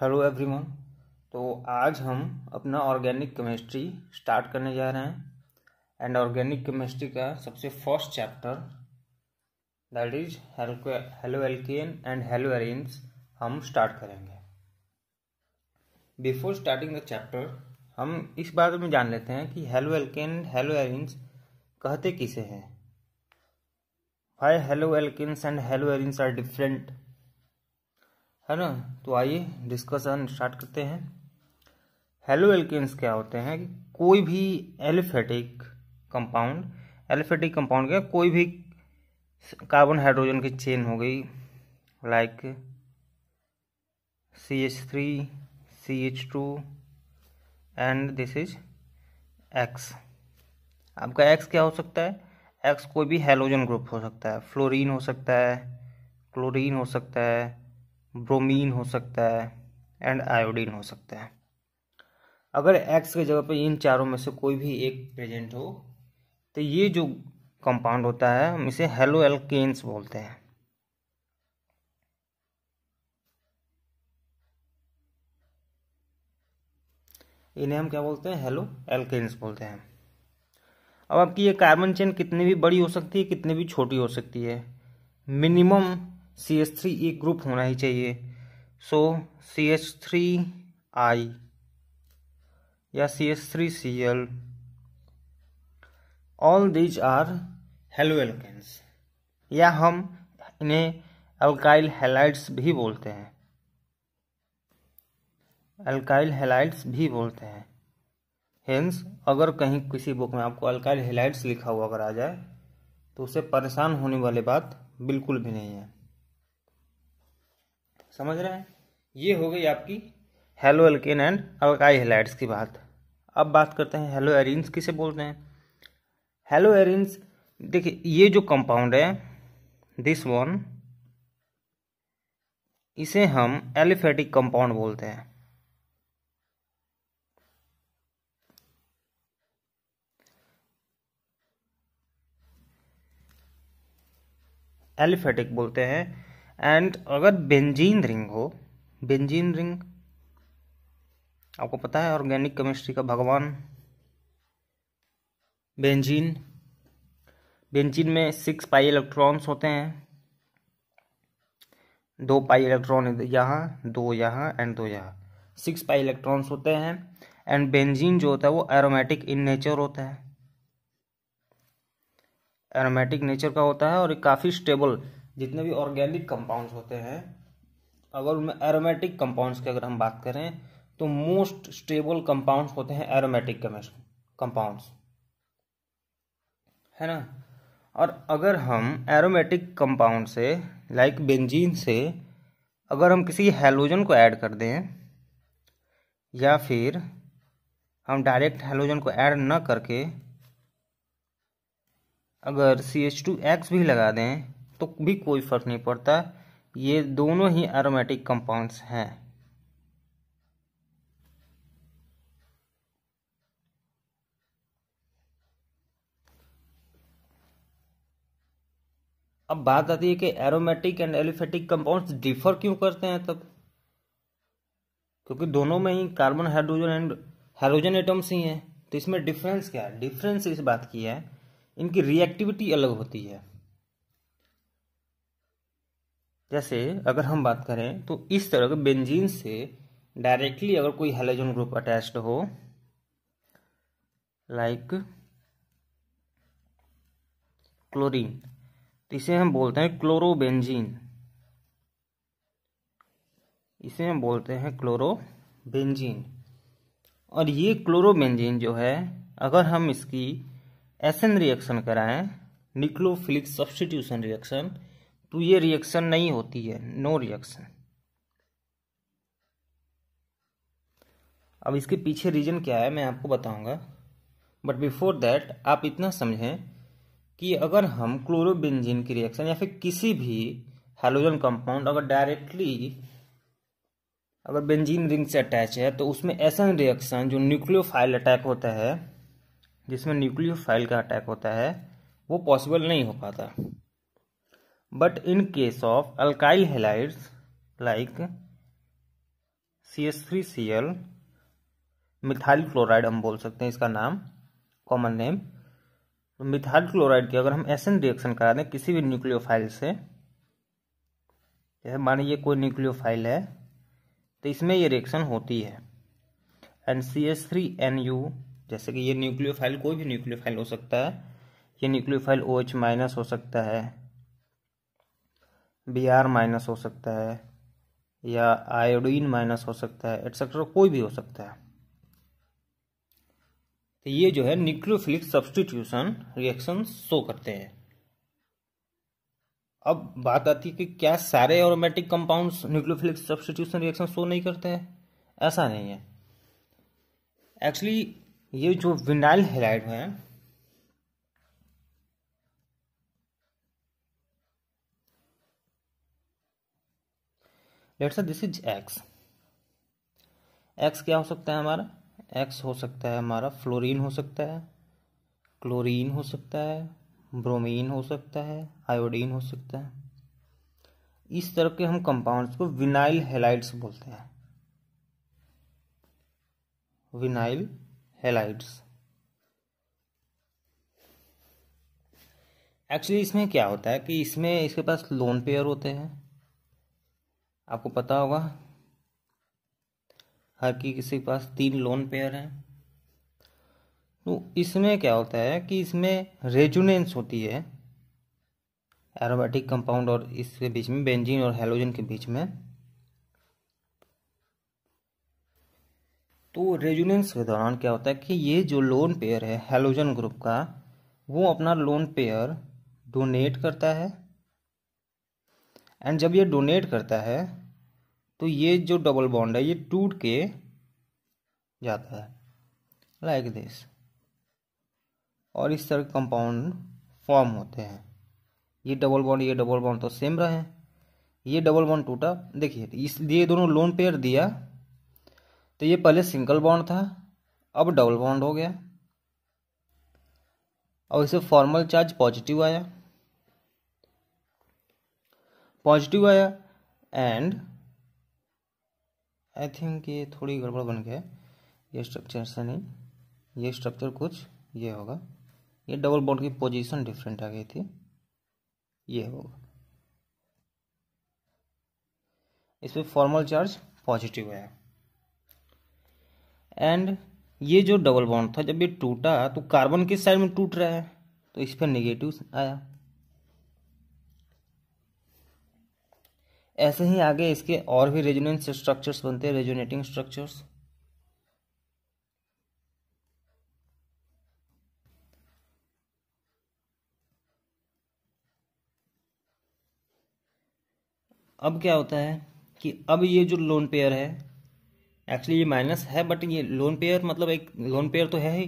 hello everyone तो आज हम अपना ऑर्गेनिक केमिस्ट्री स्टार्ट करने जा रहे हैं एंड ऑर्गेनिक केमिस्ट्री का सबसे first chapter that is haloalkane and haloarenes हम स्टार्ट करेंगे बिफोर स्टार्टिंग द चैप्टर हम इस बात में जान लेते हैं कि हेलो एल्केन हेलो एरेंस कहते किसे हैं why halo alkanes and haloarenes are different है ना तो आइए डिस्कशन स्टार्ट करते हैं हेलो एल्किन्स क्या होते हैं कि कोई भी एलिफेटिक कंपाउंड एलिफेटिक कंपाउंड क्या कोई भी कार्बन हाइड्रोजन की चेन हो गई like C H three C H two and this is X आपका एक्स क्या हो सकता है एक्स कोई भी हेलोजन ग्रुप हो सकता है फ्लोरीन हो सकता है क्लोरीन हो सकता है ब्रोमीन हो सकता है एंड आयोडीन हो सकता है अगर एक्स के जगह पर इन चारों में से कोई भी एक प्रेजेंट हो तो ये जो कंपाउंड होता है हम इसे हेलो एल्केन्स बोलते हैं इन्हें हम क्या बोलते हैं हेलो एल्केन्स बोलते हैं अब आपकी ये कार्बन चेन कितनी भी बड़ी हो सकती है कितनी भी छोटी हो सकती है मिनिमम सी एच थ्री एक ग्रुप होना ही चाहिए so C H three I या C H three C L all these are haloalkanes या हम इन्हें अल्काइल हेलाइड्स भी बोलते हैं अल्काइल हेलाइड्स भी बोलते हैं हेंस अगर कहीं किसी बुक में आपको अल्काइल हेलाइड्स लिखा हुआ अगर आ जाए तो उसे परेशान होने वाली बात बिल्कुल भी नहीं है समझ रहे हैं ये हो गई आपकी हेलो एल्किन एंड अवकाई हेलाइट्स की बात अब बात करते हैं हेलो एरिन्स किसे बोलते हैं हेलो एरिन्स देखिए ये जो कंपाउंड है दिस वन इसे हम एलिफेटिक कंपाउंड बोलते हैं एलिफेटिक बोलते हैं एंड अगर बेंजीन रिंग हो बेंजीन रिंग आपको पता है ऑर्गेनिक केमिस्ट्री का भगवान बेंजीन बेंजीन में सिक्स पाई इलेक्ट्रॉन्स होते हैं दो पाई इलेक्ट्रॉन यहाँ दो यहाँ एंड दो यहाँ सिक्स पाई इलेक्ट्रॉन्स होते हैं एंड बेंजीन जो होता है वो एरोमेटिक इन नेचर होता है एरोमेटिक नेचर का होता है और काफ़ी स्टेबल जितने भी ऑर्गेनिक कंपाउंड्स होते हैं अगर उनमें एरोमेटिक कंपाउंड्स की अगर हम बात करें तो मोस्ट स्टेबल कंपाउंड्स होते हैं एरोमेटिक कंपाउंड्स है ना और अगर हम एरोमेटिक कंपाउंड से लाइक बेंजीन से अगर हम किसी हेलोजन को ऐड कर दें या फिर हम डायरेक्ट हेलोजन को ऐड ना करके अगर सी एच टू एक्स भी लगा दें तो भी कोई फर्क नहीं पड़ता ये दोनों ही एरोमेटिक कंपाउंड्स हैं अब बात आती है कि aromatic and aliphatic compounds differ क्यों करते हैं तब क्योंकि दोनों में ही carbon hydrogen and hydrogen atoms ही हैं तो इसमें डिफरेंस क्या है डिफरेंस इस बात की है इनकी रिएक्टिविटी अलग होती है जैसे अगर हम बात करें तो इस तरह के बेंजीन से डायरेक्टली अगर कोई हेलोजन ग्रुप अटैच्ड हो लाइक क्लोरीन तो इसे हम बोलते हैं क्लोरोबेंजीन इसे हम बोलते हैं क्लोरोबेंजीन और ये क्लोरोबेंजीन जो है अगर हम इसकी एसन रिएक्शन कराएं निक्लोफिलिक सब्सटीट्यूशन रिएक्शन तो ये रिएक्शन नहीं होती है नो रिएक्शन अब इसके पीछे रीजन क्या है मैं आपको बताऊंगा बट बिफोर दैट आप इतना समझें कि अगर हम क्लोरोबेंजीन की रिएक्शन या फिर किसी भी हेलोजन कंपाउंड अगर डायरेक्टली अगर बेंजीन रिंग से अटैच है तो उसमें ऐसा रिएक्शन जो न्यूक्लियोफाइल अटैक होता है जिसमें न्यूक्लियोफाइल का अटैक होता है वो पॉसिबल नहीं हो पाता but in case of alkyl halides like C S three C L methyl chloride हम बोल सकते हैं इसका नाम कॉमन नेम तो मिथाइल क्लोराइड की अगर हम एन रिएक्शन करा दें किसी भी न्यूक्लियोफाइल से जैसे मान ये कोई न्यूक्लियोफाइल है तो इसमें ये रिएक्शन होती है N C S three N U जैसे कि ये न्यूक्लियोफाइल कोई भी न्यूक्लियोफाइल हो सकता है ये न्यूक्लियोफाइल ओ एच माइनस हो सकता है बी आर माइनस हो सकता है या आयोडीन माइनस हो सकता है एटसेट्रा कोई भी हो सकता है तो ये जो है न्यूक्लियोफिलिक सब्सटीट्यूशन रिएक्शन शो करते हैं अब बात आती है कि क्या सारे aromatic compounds nucleophilic substitution reaction show नहीं करते हैं ऐसा नहीं है एक्चुअली ये जो विनाइल हेलाइड हैं let's this is X X क्या हो सकता है हमारा एक्स हो सकता है हमारा फ्लोरीन हो सकता है क्लोरीन हो सकता है ब्रोमीन हो सकता है आयोडीन हो सकता है इस तरह के हम कंपाउंड्स को विनाइल हेलाइड्स बोलते हैं विनाइल हेलाइड्स एक्चुअली इसमें क्या होता है कि इसमें इसके पास लोन पेयर होते हैं आपको पता होगा हर की किसी के पास तीन लोन पेयर हैं तो इसमें क्या होता है कि इसमें रेजुनेंस होती है एरोमेटिक कंपाउंड और इसके बीच में बेंजीन और हेलोजन के बीच में तो रेजुनेंस के दौरान क्या होता है कि ये जो लोन पेयर है हेलोजन ग्रुप का वो अपना लोन पेयर डोनेट करता है एंड जब ये डोनेट करता है तो ये जो डबल बॉन्ड है ये टूट के जाता है लाइक दिस और इस तरह कंपाउंड फॉर्म होते हैं ये डबल बॉन्ड ये डबल बॉन्ड तो सेम रहे ये डबल बॉन्ड टूटा देखिए इसलिए दोनों लोन पेयर दिया तो ये पहले सिंगल बॉन्ड था अब डबल बॉन्ड हो गया और इसे फॉर्मल चार्ज पॉजिटिव आया पॉजिटिव आया एंड आई थिंक ये थोड़ी गड़बड़ बन गया ये स्ट्रक्चर से नहीं ये स्ट्रक्चर कुछ ये होगा ये डबल बॉन्ड की पोजीशन डिफरेंट आ गई थी ये होगा इस पर फॉर्मल चार्ज पॉजिटिव आया एंड ये जो डबल बॉन्ड था जब ये टूटा तो कार्बन किस साइड में टूट रहा है तो इस पर नेगेटिव आया ऐसे ही आगे इसके और भी रेजोनेंस स्ट्रक्चर्स बनते हैं रेजोनेटिंग स्ट्रक्चर्स अब क्या होता है कि अब ये जो लोन पेयर है एक्चुअली ये माइनस है बट ये लोन पेयर मतलब एक लोन पेयर तो है ही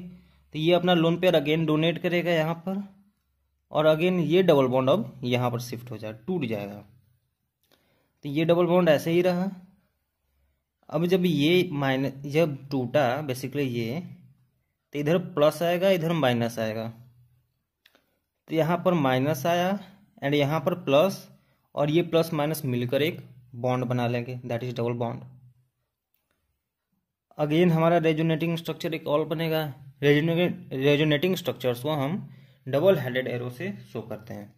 तो ये अपना लोन पेयर अगेन डोनेट करेगा यहाँ पर और अगेन ये डबल बॉन्ड अब यहाँ पर शिफ्ट हो जाए टूट जाएगा तो ये डबल बॉन्ड ऐसे ही रहा अब जब ये माइनस जब टूटा बेसिकली ये तो इधर प्लस आएगा इधर माइनस आएगा तो यहाँ पर माइनस आया एंड यहाँ पर प्लस और ये प्लस माइनस मिलकर एक बॉन्ड बना लेंगे that is double bond again हमारा रेजोनेटिंग स्ट्रक्चर एक और बनेगा रेजोनेटिंग स्ट्रक्चर्स को हम डबल हैंडेड एरो से शो करते हैं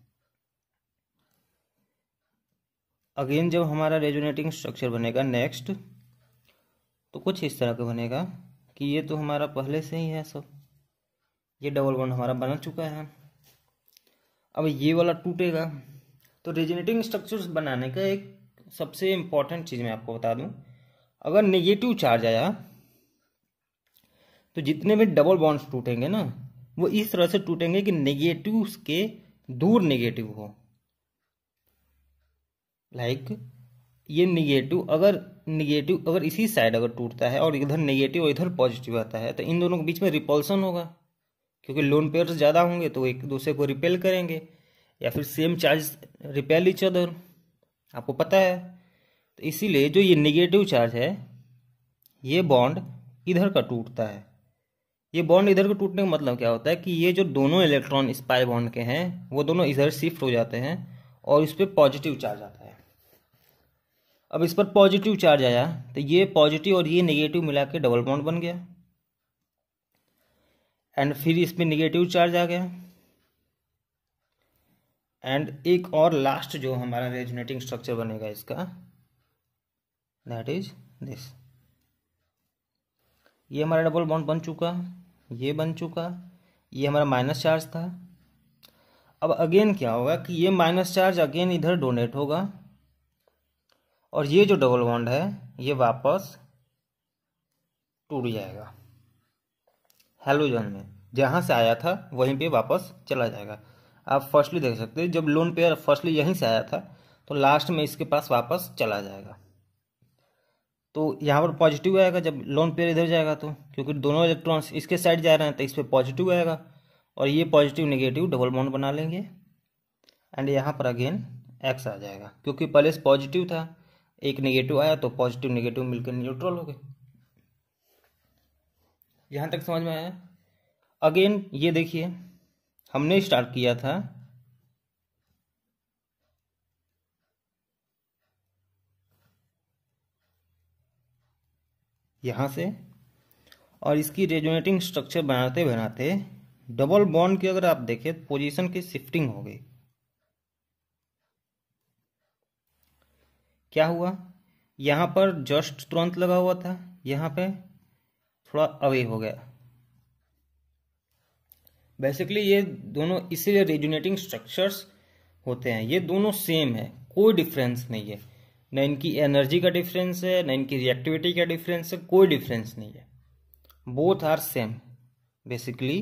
अगेन जब हमारा रेजोनेटिंग स्ट्रक्चर बनेगा नेक्स्ट तो कुछ इस तरह का बनेगा कि ये तो हमारा पहले से ही है सब ये डबल बॉन्ड हमारा बना चुका है अब ये वाला टूटेगा तो रेजोनेटिंग स्ट्रक्चर्स बनाने का एक सबसे इम्पॉर्टेंट चीज़ मैं आपको बता दूं अगर नेगेटिव चार्ज आया तो जितने भी डबल बॉन्ड्स टूटेंगे ना वो इस तरह से टूटेंगे कि नेगेटिव के दूर नेगेटिव हो लाइक ये निगेटिव अगर निगेटिव अगर इसी साइड अगर टूटता है और इधर निगेटिव और इधर पॉजिटिव आता है तो इन दोनों के बीच में रिपल्सन होगा क्योंकि लोन पेयर्स ज़्यादा होंगे तो एक दूसरे को रिपेल करेंगे या फिर same charge repel each other आपको पता है तो इसीलिए जो ये निगेटिव चार्ज है ये बॉन्ड इधर का टूटता है ये बॉन्ड इधर का टूटने का मतलब क्या होता है कि ये जो दोनों इलेक्ट्रॉन स्पाई बॉन्ड के हैं वो दोनों इधर शिफ्ट हो जाते हैं और इस पर पॉजिटिव चार्ज आता है अब इस पर पॉजिटिव चार्ज आया तो ये पॉजिटिव और ये नेगेटिव मिला के डबल बॉन्ड बन गया एंड फिर इसमें नेगेटिव चार्ज आ गया एंड एक और लास्ट जो हमारा रेजुनेटिंग स्ट्रक्चर बनेगा इसका दैट इज दिस ये हमारा डबल बॉन्ड बन चुका ये बन चुका ये हमारा माइनस चार्ज था अब अगेन क्या होगा कि ये माइनस चार्ज अगेन इधर डोनेट होगा और ये जो डबल बॉन्ड है ये वापस टूट जाएगा हेलोजन में जहाँ से आया था वहीं पे वापस चला जाएगा आप फर्स्टली देख सकते हैं जब लोन पेयर फर्स्टली यहीं से आया था तो लास्ट में इसके पास वापस चला जाएगा तो यहाँ पर पॉजिटिव आएगा जब लोन पेयर इधर जाएगा तो क्योंकि दोनों इलेक्ट्रॉन्स इसके साइड जा रहे हैं तो इस पर पॉजिटिव आएगा और ये पॉजिटिव निगेटिव डबल बॉन्ड बना लेंगे एंड यहाँ पर अगेन एक्स आ जाएगा क्योंकि पहले पॉजिटिव था एक नेगेटिव आया तो पॉजिटिव नेगेटिव मिलकर न्यूट्रल हो गए यहां तक समझ में आया अगेन ये देखिए हमने स्टार्ट किया था यहां से और इसकी रेजोनेटिंग स्ट्रक्चर बनाते बनाते डबल बॉन्ड की अगर आप देखें पोजीशन की शिफ्टिंग हो गई क्या हुआ यहाँ पर जस्ट तुरंत लगा हुआ था यहाँ पे थोड़ा अवे हो गया बेसिकली ये दोनों इसीलिए रेजुनेटिंग स्ट्रक्चर्स होते हैं ये दोनों सेम है कोई डिफरेंस नहीं है न इनकी एनर्जी का डिफरेंस है न इनकी रिएक्टिविटी का डिफरेंस है कोई डिफरेंस नहीं है बोथ आर सेम बेसिकली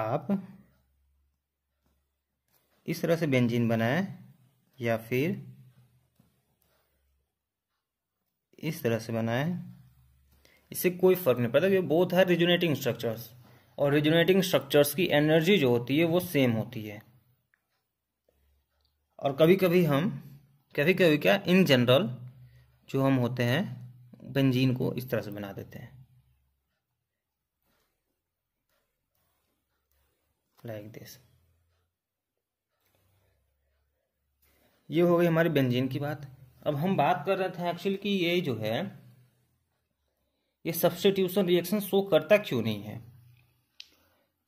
आप इस तरह से बेंजीन बनाएं या फिर इस तरह से बनाए इससे कोई फर्क नहीं पड़ता क्योंकि बोथ है रिजुनेटिंग स्ट्रक्चर्स और रिजुनेटिंग स्ट्रक्चर्स की एनर्जी जो होती है वो सेम होती है और कभी कभी हम कभी कभी क्या इन जनरल जो हम होते हैं बेंजीन को इस तरह से बना देते हैं लाइक दिस ये हो गई हमारी बेंजीन की बात अब हम बात कर रहे थे एक्चुअल कि ये जो है ये सब्सटीट्यूशन रिएक्शन शो करता क्यों नहीं है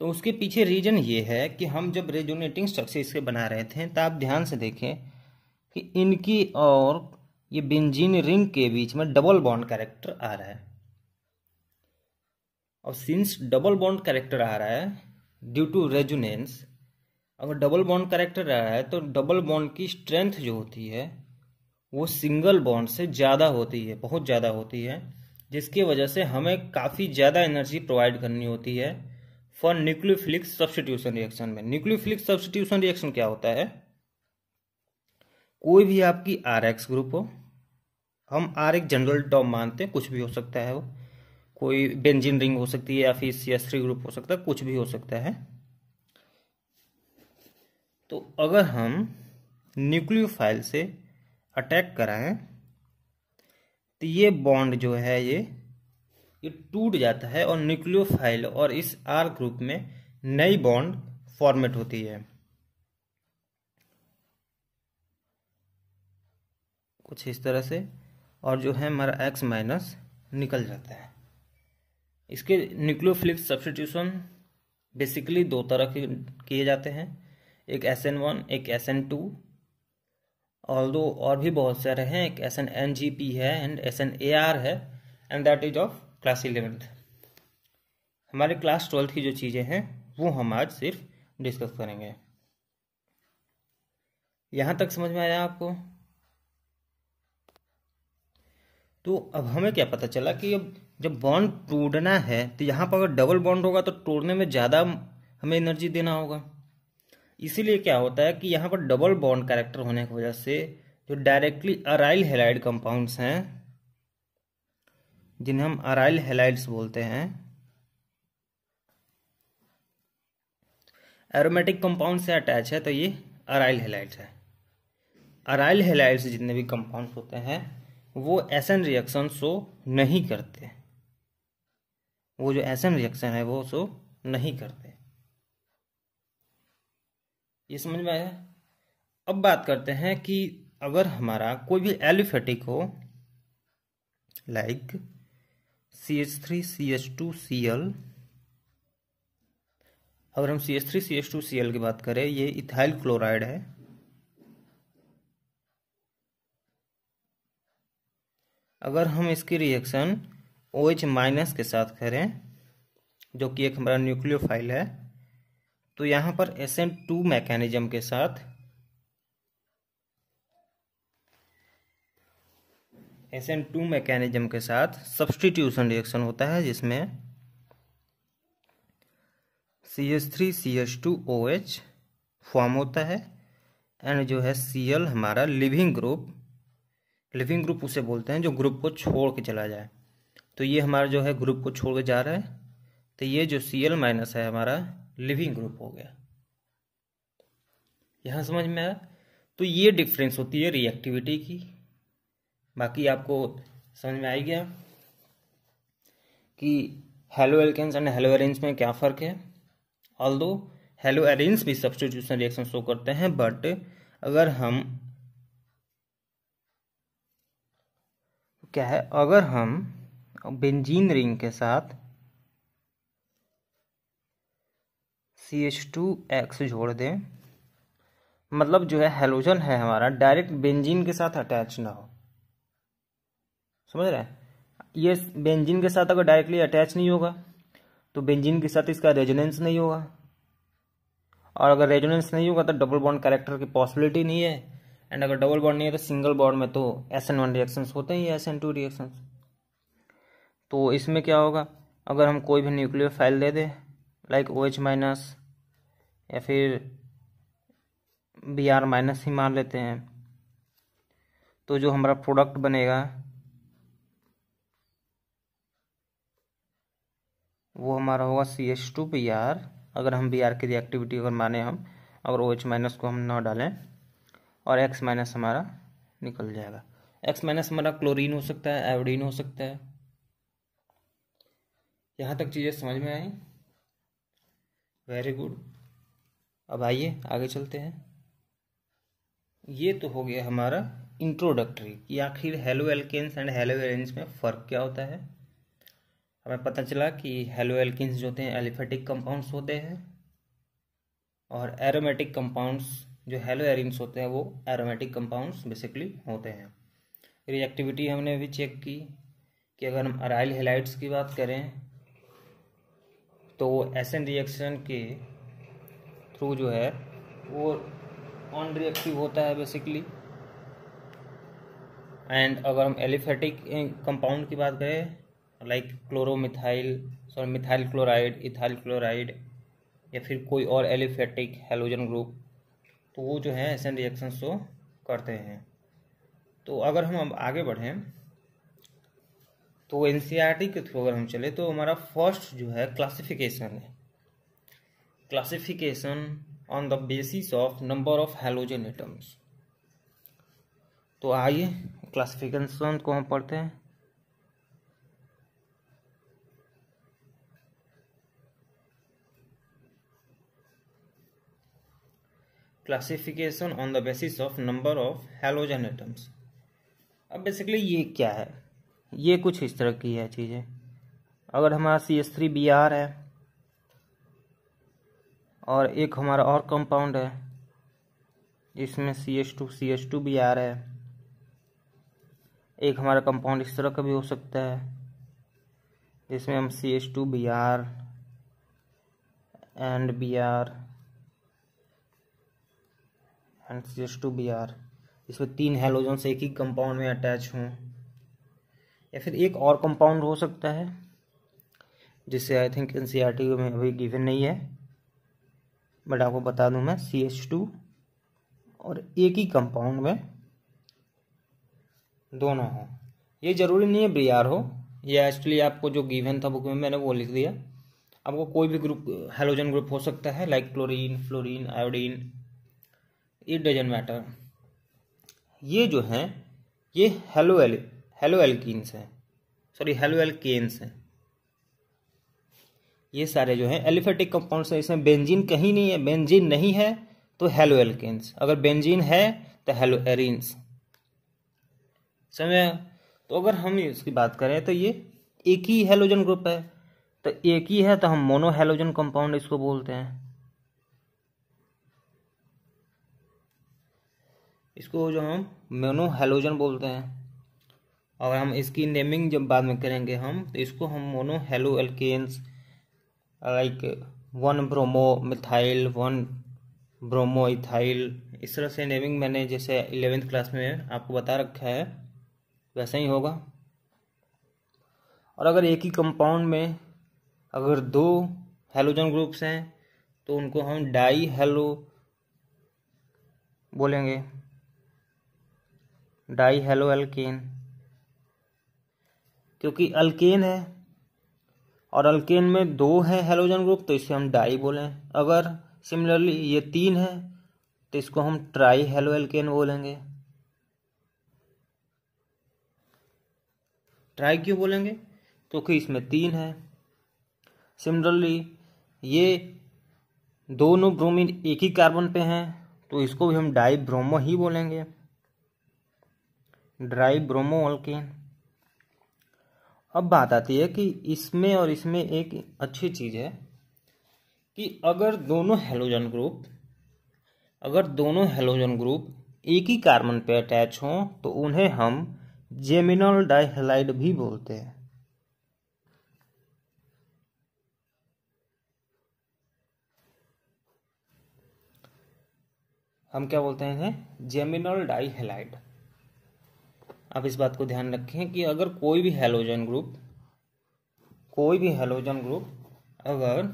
तो उसके पीछे रीजन ये है कि हम जब रेजोनेटिंग स्ट्रक्चर इसके बना रहे थे तो आप ध्यान से देखें कि इनकी और ये बेंजीन रिंग के बीच में डबल बॉन्ड कैरेक्टर आ रहा है और सिंस डबल बॉन्ड कैरेक्टर आ रहा है ड्यू टू रेजुनेंस अगर डबल बॉन्ड कैरेक्टर आ रहा है तो डबल बॉन्ड की स्ट्रेंथ जो होती है वो सिंगल बॉन्ड से ज़्यादा होती है बहुत ज़्यादा होती है जिसकी वजह से हमें काफ़ी ज़्यादा एनर्जी प्रोवाइड करनी होती है फॉर न्यूक्लियोफिलिक सब्सटीट्यूशन रिएक्शन में न्यूक्लियोफिलिक सब्सटीट्यूशन रिएक्शन क्या होता है कोई भी आपकी आर एक्स ग्रुप हो हम आर एक जनरल टॉम मानते हैं कुछ भी हो सकता है वो कोई बेंजिन रिंग हो सकती है या फिर सी एस थ्री ग्रुप हो सकता है कुछ भी हो सकता है तो अगर हम न्यूक्लियोफाइल से अटैक करा है तो ये बॉन्ड जो है ये ये टूट जाता है और न्यूक्लियोफाइल और इस आर ग्रुप में नई बॉन्ड फॉर्मेट होती है कुछ इस तरह से और जो है हमारा एक्स माइनस निकल जाता है इसके न्यूक्लियोफिलिक सब्सटीट्यूशन बेसिकली दो तरह के किए जाते हैं एक एस एन वन एक S N two although और भी बहुत सारे हैं एक S N N G P है and S N A R है and that is of class eleventh हमारे क्लास ट्वेल्थ की जो चीज़ें हैं वो हम आज सिर्फ डिस्कस करेंगे यहाँ तक समझ में आया आपको तो अब हमें क्या पता चला कि अब जब बॉन्ड टूटना है तो यहाँ पर अगर डबल बॉन्ड होगा तो तोड़ने में ज़्यादा हमें एनर्जी देना होगा इसीलिए क्या होता है कि यहाँ पर डबल बॉन्ड कैरेक्टर होने की वजह से जो डायरेक्टली अराइल हेलाइड कंपाउंड्स हैं जिन्हें हम अराइल हेलाइड्स बोलते हैं एरोमेटिक कंपाउंड से अटैच है तो ये अराइल हेलाइड्स है अराइल हेलाइड्स जितने भी कंपाउंड्स होते हैं वो एसन रिएक्शन शो नहीं करते वो जो एसन रिएक्शन है वो शो नहीं करते ये समझ में आया अब बात करते हैं कि अगर हमारा कोई भी एलिफेटिक हो like C H three C H two C L अगर हम C H three C H two C L की बात करें ये इथाइल क्लोराइड है अगर हम इसकी रिएक्शन ओ एच माइनस के साथ करें जो कि एक हमारा न्यूक्लियोफाइल है तो यहां पर एस एन टू मैकेनिज्म के साथ एस एन टू मैकेनिज्म के साथ सब्सटीट्यूशन रिएक्शन होता है जिसमें C S three C S two O H form होता है एंड जो है सी एल हमारा लिविंग ग्रुप लिविंग ग्रुप उसे बोलते हैं जो ग्रुप को छोड़ के चला जाए तो ये हमारा जो है ग्रुप को छोड़ के जा रहा है तो ये जो सी एल माइनस है हमारा लिविंग ग्रुप हो गया यहाँ समझ में आया तो ये डिफरेंस होती है रिएक्टिविटी की बाकी आपको समझ में आई गया कि halo alkanes and halo arenes में क्या फ़र्क है ऑल दो हेलो अरेंज भी सब्सटीट्यूशन रिएक्शन शो करते हैं बट अगर हम क्या है अगर हम बेंजीन रिंग के साथ सी एच टू एक्स जोड़ दें मतलब जो है हेलोजन है हमारा डायरेक्ट बेंजीन के साथ अटैच ना हो समझ रहे हैं ये बेंजीन के साथ अगर डायरेक्टली अटैच नहीं होगा तो बेंजीन के साथ इसका रेजोनेंस नहीं होगा और अगर रेजोनेंस नहीं होगा तो डबल बॉन्ड कैरेक्टर की पॉसिबिलिटी नहीं है एंड अगर डबल बॉन्ड नहीं है तो सिंगल बॉन्ड में तो एस एन वन रिएक्शन होते हैं एस एन टू रिएक्शंस तो इसमें क्या होगा अगर हम कोई भी न्यूक्लियर फाइल दे दें लाइक ओ एच माइनस या फिर बी आर माइनस ही मान लेते हैं तो जो हमारा प्रोडक्ट बनेगा वो हमारा होगा C H two P R अगर हम बी आर की रिएक्टिविटी अगर माने हम अगर ओ एच माइनस को हम ना डालें और एक्स माइनस हमारा निकल जाएगा एक्स माइनस हमारा क्लोरीन हो सकता है आयोडीन हो सकता है यहाँ तक चीज़ें समझ में आई वेरी गुड अब आइए आगे चलते हैं ये तो हो गया हमारा इंट्रोडक्टरी कि आखिर halo alkanes and halo arenes में फ़र्क क्या होता है हमें पता चला कि हेलो एल्किन्स जो होते हैं एलिफेटिक कंपाउंड्स होते हैं और एरोमेटिक कंपाउंड्स जो हेलो एरिन्स होते हैं वो एरोमेटिक कंपाउंड्स बेसिकली होते हैं रिएक्टिविटी हमने भी चेक की कि अगर हम अराइल हेलाइट्स की बात करें तो वो एसन रिएक्शन के टू जो है वो ऑन रिएक्टिव होता है बेसिकली एंड अगर हम एलिफेटिक कंपाउंड की बात करें like chloromethyl sorry methyl chloride ethyl chloride या फिर कोई और एलिफेटिक हेलोजन ग्रुप तो वो जो है ऐसे रिएक्शन शो करते हैं तो अगर हम अब आगे बढ़ें तो एन के थ्रू अगर हम चले तो हमारा फर्स्ट जो है क्लासिफिकेशन है classification on the basis of number of halogen atoms तो आइए क्लासिफिकेशन को हम पढ़ते हैं classification on the basis of number of halogen atoms अब बेसिकली ये क्या है ये कुछ इस तरह की है चीज़ें अगर हमारा C S three B R है और एक हमारा और कंपाउंड है जिसमें C H two C H two भी आ रहा है एक हमारा कंपाउंड इस तरह का भी हो सकता है जिसमें हम C H two B R and B R and C H two B R इसमें तीन हेलोजन एक ही कंपाउंड में अटैच हूँ या फिर एक और कंपाउंड हो सकता है जिसे आई थिंक एन में अभी गिवन नहीं है बट आपको बता दूं मैं सी एच टू और एक ही कंपाउंड में दोनों हो ये ज़रूरी नहीं है बी आर हो ये एक्चुअली आपको जो गिवन था बुक में मैंने वो लिख दिया आपको कोई भी ग्रुप हेलोजन ग्रुप हो सकता है like chlorine fluorine iodine it doesn't matter ये जो हैं ये हेलो एल हेलो एल्किन्स हैं सॉरी हेलो एल्केन्स हैं ये सारे जो हैं एलिफेटिक कंपाउंड्स हैं इसमें बेंजीन कहीं नहीं है बेंजीन नहीं है तो हेलो एल्केन्स अगर बेंजीन है तो हेलो एरिन्स समझ तो अगर हम इसकी बात करें तो ये एक ही हेलोजन ग्रुप है तो एक ही है तो हम मोनो हेलोजन कंपाउंड इसको बोलते हैं इसको जो हम मोनो हेलोजन बोलते हैं और हम इसकी नेमिंग जब बाद में करेंगे हम तो इसको हम mono halo alkanes like one bromo methyl one bromo ethyl इस तरह से नेमिंग मैंने जैसे इलेवेंथ क्लास में आपको बता रखा है वैसा ही होगा और अगर एक ही कंपाउंड में अगर दो हेलोजन ग्रुप्स हैं तो उनको हम डाई हेलो बोलेंगे डाई हेलो एल्केन क्योंकि अल्केन है और अल्केन में दो हैं हेलोजन ग्रुप तो इसे हम डाई बोलें अगर सिमिलरली ये तीन है तो इसको हम ट्राई हेलो एल्केन बोलेंगे ट्राई क्यों बोलेंगे क्योंकि इसमें तीन है सिमिलरली ये दोनों ब्रोमीन एक ही कार्बन पे हैं तो इसको भी हम डाई ब्रोमो ही बोलेंगे ड्राई ब्रोमो अल्केन अब बात आती है कि इसमें और इसमें एक अच्छी चीज़ है कि अगर दोनों हेलोजन ग्रुप अगर दोनों हेलोजन ग्रुप एक ही कार्बन पे अटैच हों तो उन्हें हम जेमिनल डाइहेलाइड भी बोलते हैं हम क्या बोलते हैं जेमिनल डाइहेलाइड आप इस बात को ध्यान रखें कि अगर कोई भी हेलोजन ग्रुप कोई भी हेलोजन ग्रुप अगर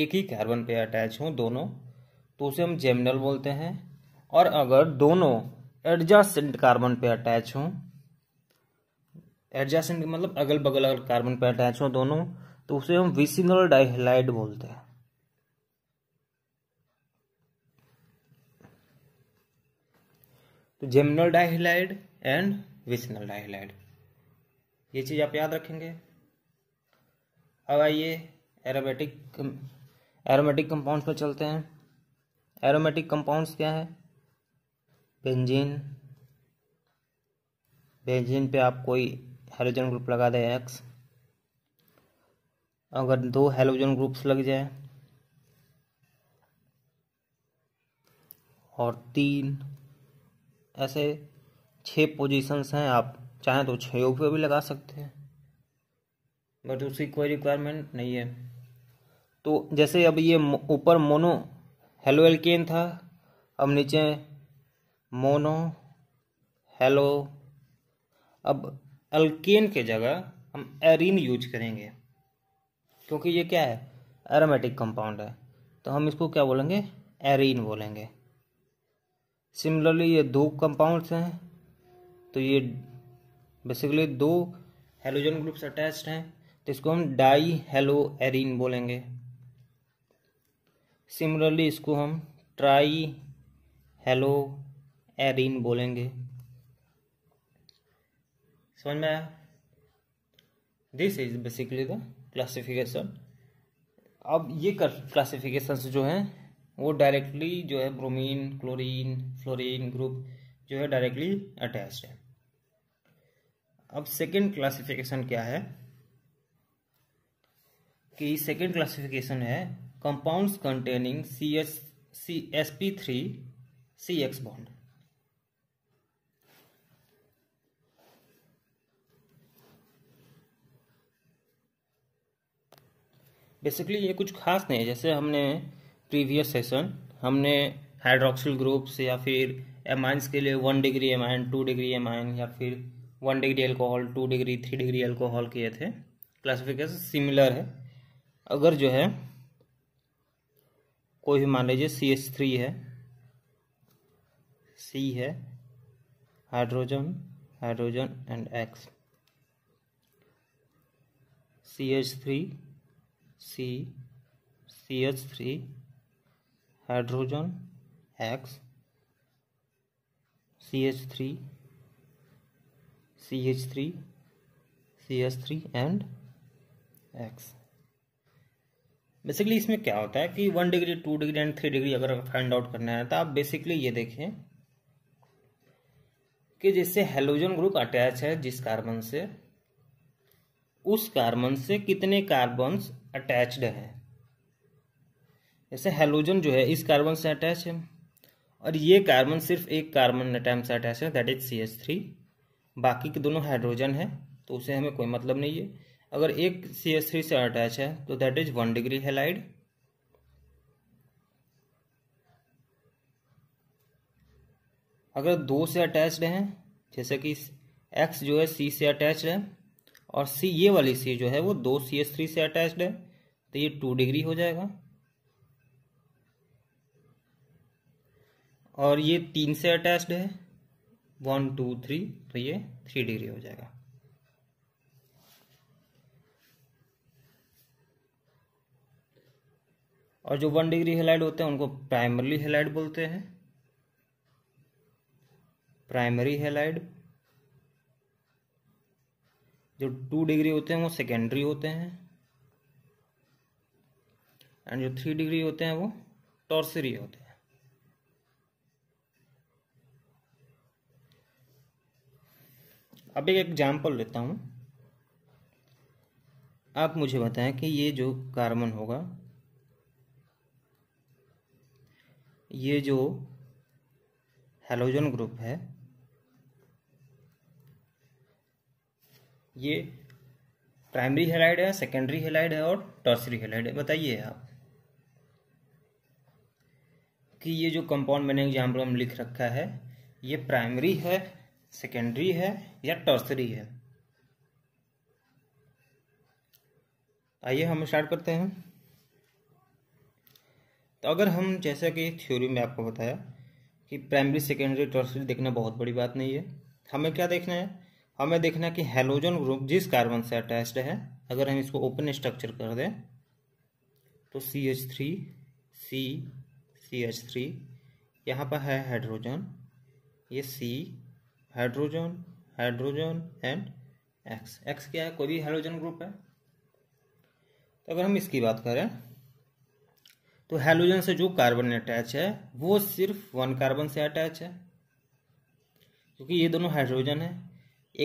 एक ही कार्बन पे अटैच हो दोनों तो उसे हम जेमिनल बोलते हैं और अगर दोनों एडजस्टेंट कार्बन पे अटैच हों एडजस्टेंट मतलब अगल बगल अगर कार्बन पे अटैच हों दोनों तो उसे हम विसिनल डाइहेलाइड बोलते हैं तो geminal dihalide and vicinal dihalide ये चीज़ आप याद रखेंगे अब आइए एरोमेटिक एरोमेटिक कंपाउंड्स पर चलते हैं एरोमेटिक कंपाउंड्स क्या है बेंजीन बेंजीन पे आप कोई हेलोजन ग्रुप लगा दें एक्स अगर दो हेलोजन ग्रुप्स लग जाए और तीन ऐसे छः पोजीशंस हैं आप चाहें तो छयों पे भी लगा सकते हैं बट उसकी कोई रिक्वायरमेंट नहीं है तो जैसे अब ये ऊपर मोनो हेलो एल्केन था अब नीचे मोनो हेलो अब एल्केन के जगह हम एरिन यूज करेंगे क्योंकि ये क्या है एरोमेटिक कंपाउंड है तो हम इसको क्या बोलेंगे एरिन बोलेंगे सिमिलरली ये दो कंपाउंड्स हैं तो ये बेसिकली दो हेलोजन ग्रुप्स अटैच्ड हैं तो इसको हम डाई हेलो एरिन बोलेंगे सिमिलरली इसको हम ट्राई हेलो एरिन बोलेंगे समझ में आया this is basically the classification अब ये क्लासिफिकेशन जो है वो डायरेक्टली जो है ब्रोमीन क्लोरीन फ्लोरीन ग्रुप जो है डायरेक्टली अटैच है अब सेकेंड क्लासिफिकेशन क्या है कि सेकेंड क्लासिफिकेशन है compounds containing C S C S P three C X bond basically ये कुछ खास नहीं है जैसे हमने प्रीवियस सेशन हमने हाइड्रोक्सिल ग्रुप्स या फिर एमाइंस के लिए one degree amine two degree amine या फिर one degree alcohol two degree three degree alcohol किए थे क्लासिफिकेशन सिमिलर है अगर जो है कोई भी मान लीजिए सी एच थ्री है सी है hydrogen hydrogen and X C H three C C H three hydrogen X C H three C H three C H three and X basically इसमें क्या होता है कि one degree two degree and three degree अगर find out करना है तो आप बेसिकली ये देखें कि जैसे हेलोजन ग्रुप अटैच है जिस कार्बन से उस कार्बन से कितने कार्बन्स अटैच्ड हैं जैसे हेलोजन जो है इस कार्बन से अटैच है और ये कार्बन सिर्फ एक कार्बन एटम से अटैच है that is C H three बाकी के दोनों हाइड्रोजन है तो उसे हमें कोई मतलब नहीं है अगर एक सी एच थ्री से अटैच है तो that is one degree halide अगर दो से अटैच्ड हैं जैसे कि एक्स जो है सी से अटैच्ड है और सी ये वाली सी जो है वो दो सी एस थ्री से अटैच्ड है तो ये टू डिग्री हो जाएगा और ये तीन से अटैच्ड है वन टू थ्री तो ये थ्री डिग्री हो जाएगा और जो वन डिग्री हेलाइड होते हैं उनको प्राइमरी हेलाइड बोलते हैं प्राइमरी हेलाइड जो टू डिग्री होते हैं वो सेकेंडरी होते हैं एंड जो थ्री डिग्री होते हैं वो टॉर्सरी होते हैं अब एक एग्जाम्पल लेता हूँ आप मुझे बताएं कि ये जो कार्बन होगा ये जो हेलोजन ग्रुप है ये प्राइमरी हेलाइड है सेकेंडरी हेलाइड है और टर्सरी हेलाइड है बताइए आप कि ये जो कंपाउंड मैंने एग्जाम्पल में लिख रखा है ये प्राइमरी है सेकेंडरी है या टर्सरी है आइए हम स्टार्ट करते हैं तो अगर हम जैसा कि थ्योरी में आपको बताया कि प्राइमरी सेकेंडरी टर्सरी देखना बहुत बड़ी बात नहीं है हमें क्या देखना है हमें देखना है कि हेलोजन ग्रुप जिस कार्बन से अटैच्ड है अगर हम इसको ओपन स्ट्रक्चर कर दें तो C H three C C H three यहाँ पर है हाइड्रोजन ये C hydrogen hydrogen and X X क्या है कोई भी हाइड्रोजन ग्रुप है तो अगर हम इसकी बात करें तो हाइड्रोजन से जो कार्बन अटैच है वो सिर्फ वन कार्बन से अटैच है क्योंकि ये दोनों हाइड्रोजन है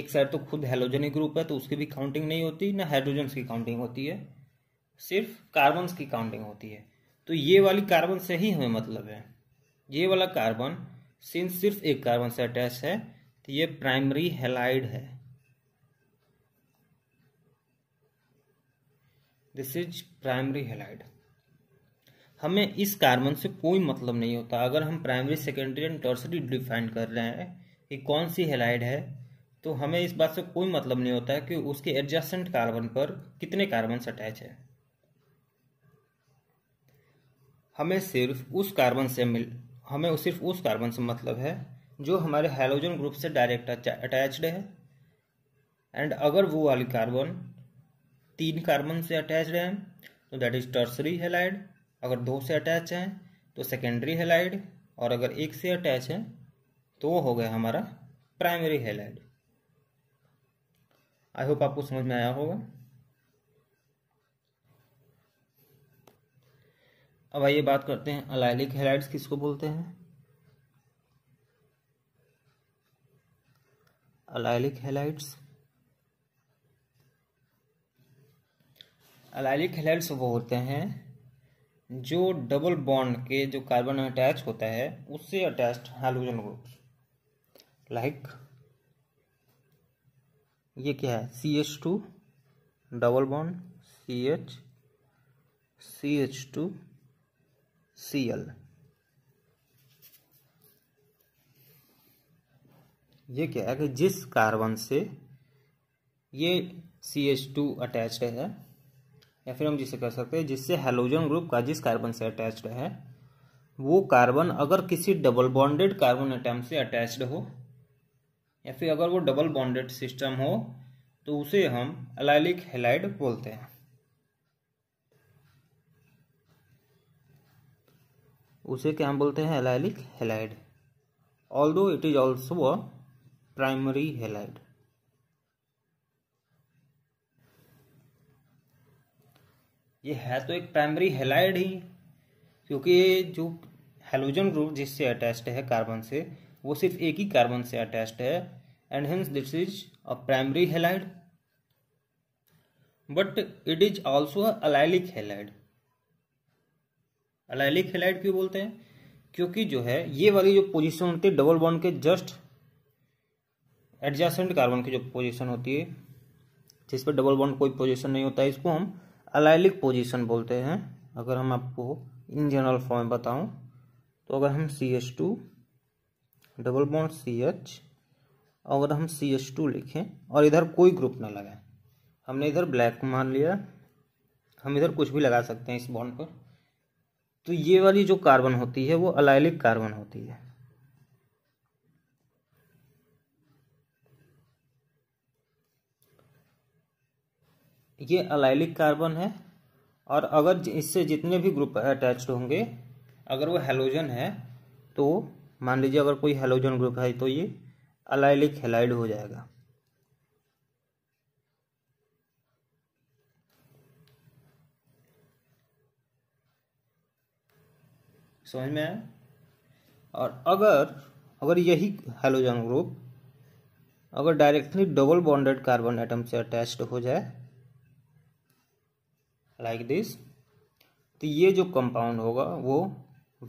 एक साइड तो खुद हाइड्रोजन ही ग्रुप है तो उसकी भी काउंटिंग नहीं होती ना हाइड्रोजन की काउंटिंग होती है सिर्फ कार्बन की काउंटिंग होती है तो ये वाली कार्बन से ही हमें मतलब है ये वाला कार्बन सिंस सिर्फ एक कार्बन से अटैच है तो ये प्राइमरी हेलाइड है दिस इज प्राइमरी हेलाइड हमें इस कार्बन से कोई मतलब नहीं होता अगर हम primary secondary and tertiary define कर रहे हैं कि कौन सी हेलाइड है तो हमें इस बात से कोई मतलब नहीं होता है कि उसके एडजस्टेंट कार्बन पर कितने कार्बन अटैच है हमें सिर्फ उस कार्बन से मिल हमें सिर्फ उस कार्बन से मतलब है जो हमारे हाइड्रोजन ग्रुप से डायरेक्ट अटैच्ड है एंड अगर वो वाली कार्बन तीन कार्बन से अटैच्ड है तो दैट इज टर्सरी हेलाइड अगर दो से अटैच है तो सेकेंडरी हेलाइड और अगर एक से अटैच है तो वो हो गया हमारा प्राइमरी हेलाइड आई होप आपको समझ में आया होगा अब आइए बात करते हैं अलाइलिक हेलाइड्स किसको बोलते हैं अलाइलिक हेलाइट्स अलाइलिक हेलाइट्स वो होते हैं जो डबल बॉन्ड के जो कार्बन अटैच होता है उससे अटैच्ड हाइड्रोजन ग्रुप लाइक ये क्या है C H two double bond C H C H two C L ये क्या है कि जिस कार्बन से ये सी एच टू अटैच्ड है या फिर हम जिसे कह सकते हैं जिससे हेलोजन ग्रुप का जिस कार्बन से अटैच्ड है वो कार्बन अगर किसी डबल बॉन्डेड कार्बन आइटम से अटैच्ड हो या फिर अगर वो डबल बॉन्डेड सिस्टम हो तो उसे हम अलाइलिक हेलाइड बोलते हैं उसे क्या हम बोलते हैं allylic halide although it is also a primary halide ये है तो एक प्राइमरी हेलाइड ही क्योंकि जो हेलोजन ग्रुप जिससे अटैच्ड है कार्बन से वो सिर्फ एक ही कार्बन से अटैच्ड है and hence this is a primary halide but it is also allylic halide allylic halide क्यों बोलते हैं क्योंकि जो है ये वाली जो पोजीशन होती है डबल बॉन्ड के जस्ट एडजस्टेंट कार्बन की जो पोजीशन होती है जिस पर डबल बॉन्ड कोई पोजीशन नहीं होता है इसको हम अलाइलिक पोजीशन बोलते हैं अगर हम आपको इन जनरल फॉर्म बताऊं तो अगर हम C H two double bond C H अगर हम सी एच टू लिखें और इधर कोई ग्रुप ना लगाएं हमने इधर ब्लैक मान लिया हम इधर कुछ भी लगा सकते हैं इस बॉन्ड पर तो ये वाली जो कार्बन होती है वो अलाइलिक कार्बन होती है ये अलाइलिक कार्बन है और अगर इससे जितने भी ग्रुप अटैच होंगे अगर वो हेलोजन है तो मान लीजिए अगर कोई हेलोजन ग्रुप है तो ये अलाइलिक हेलाइड हो जाएगा समझ में आया और अगर अगर यही हेलोजन ग्रुप अगर directly double bonded carbon atom से अटैच्ड हो जाए लाइक दिस तो ये जो कंपाउंड होगा वो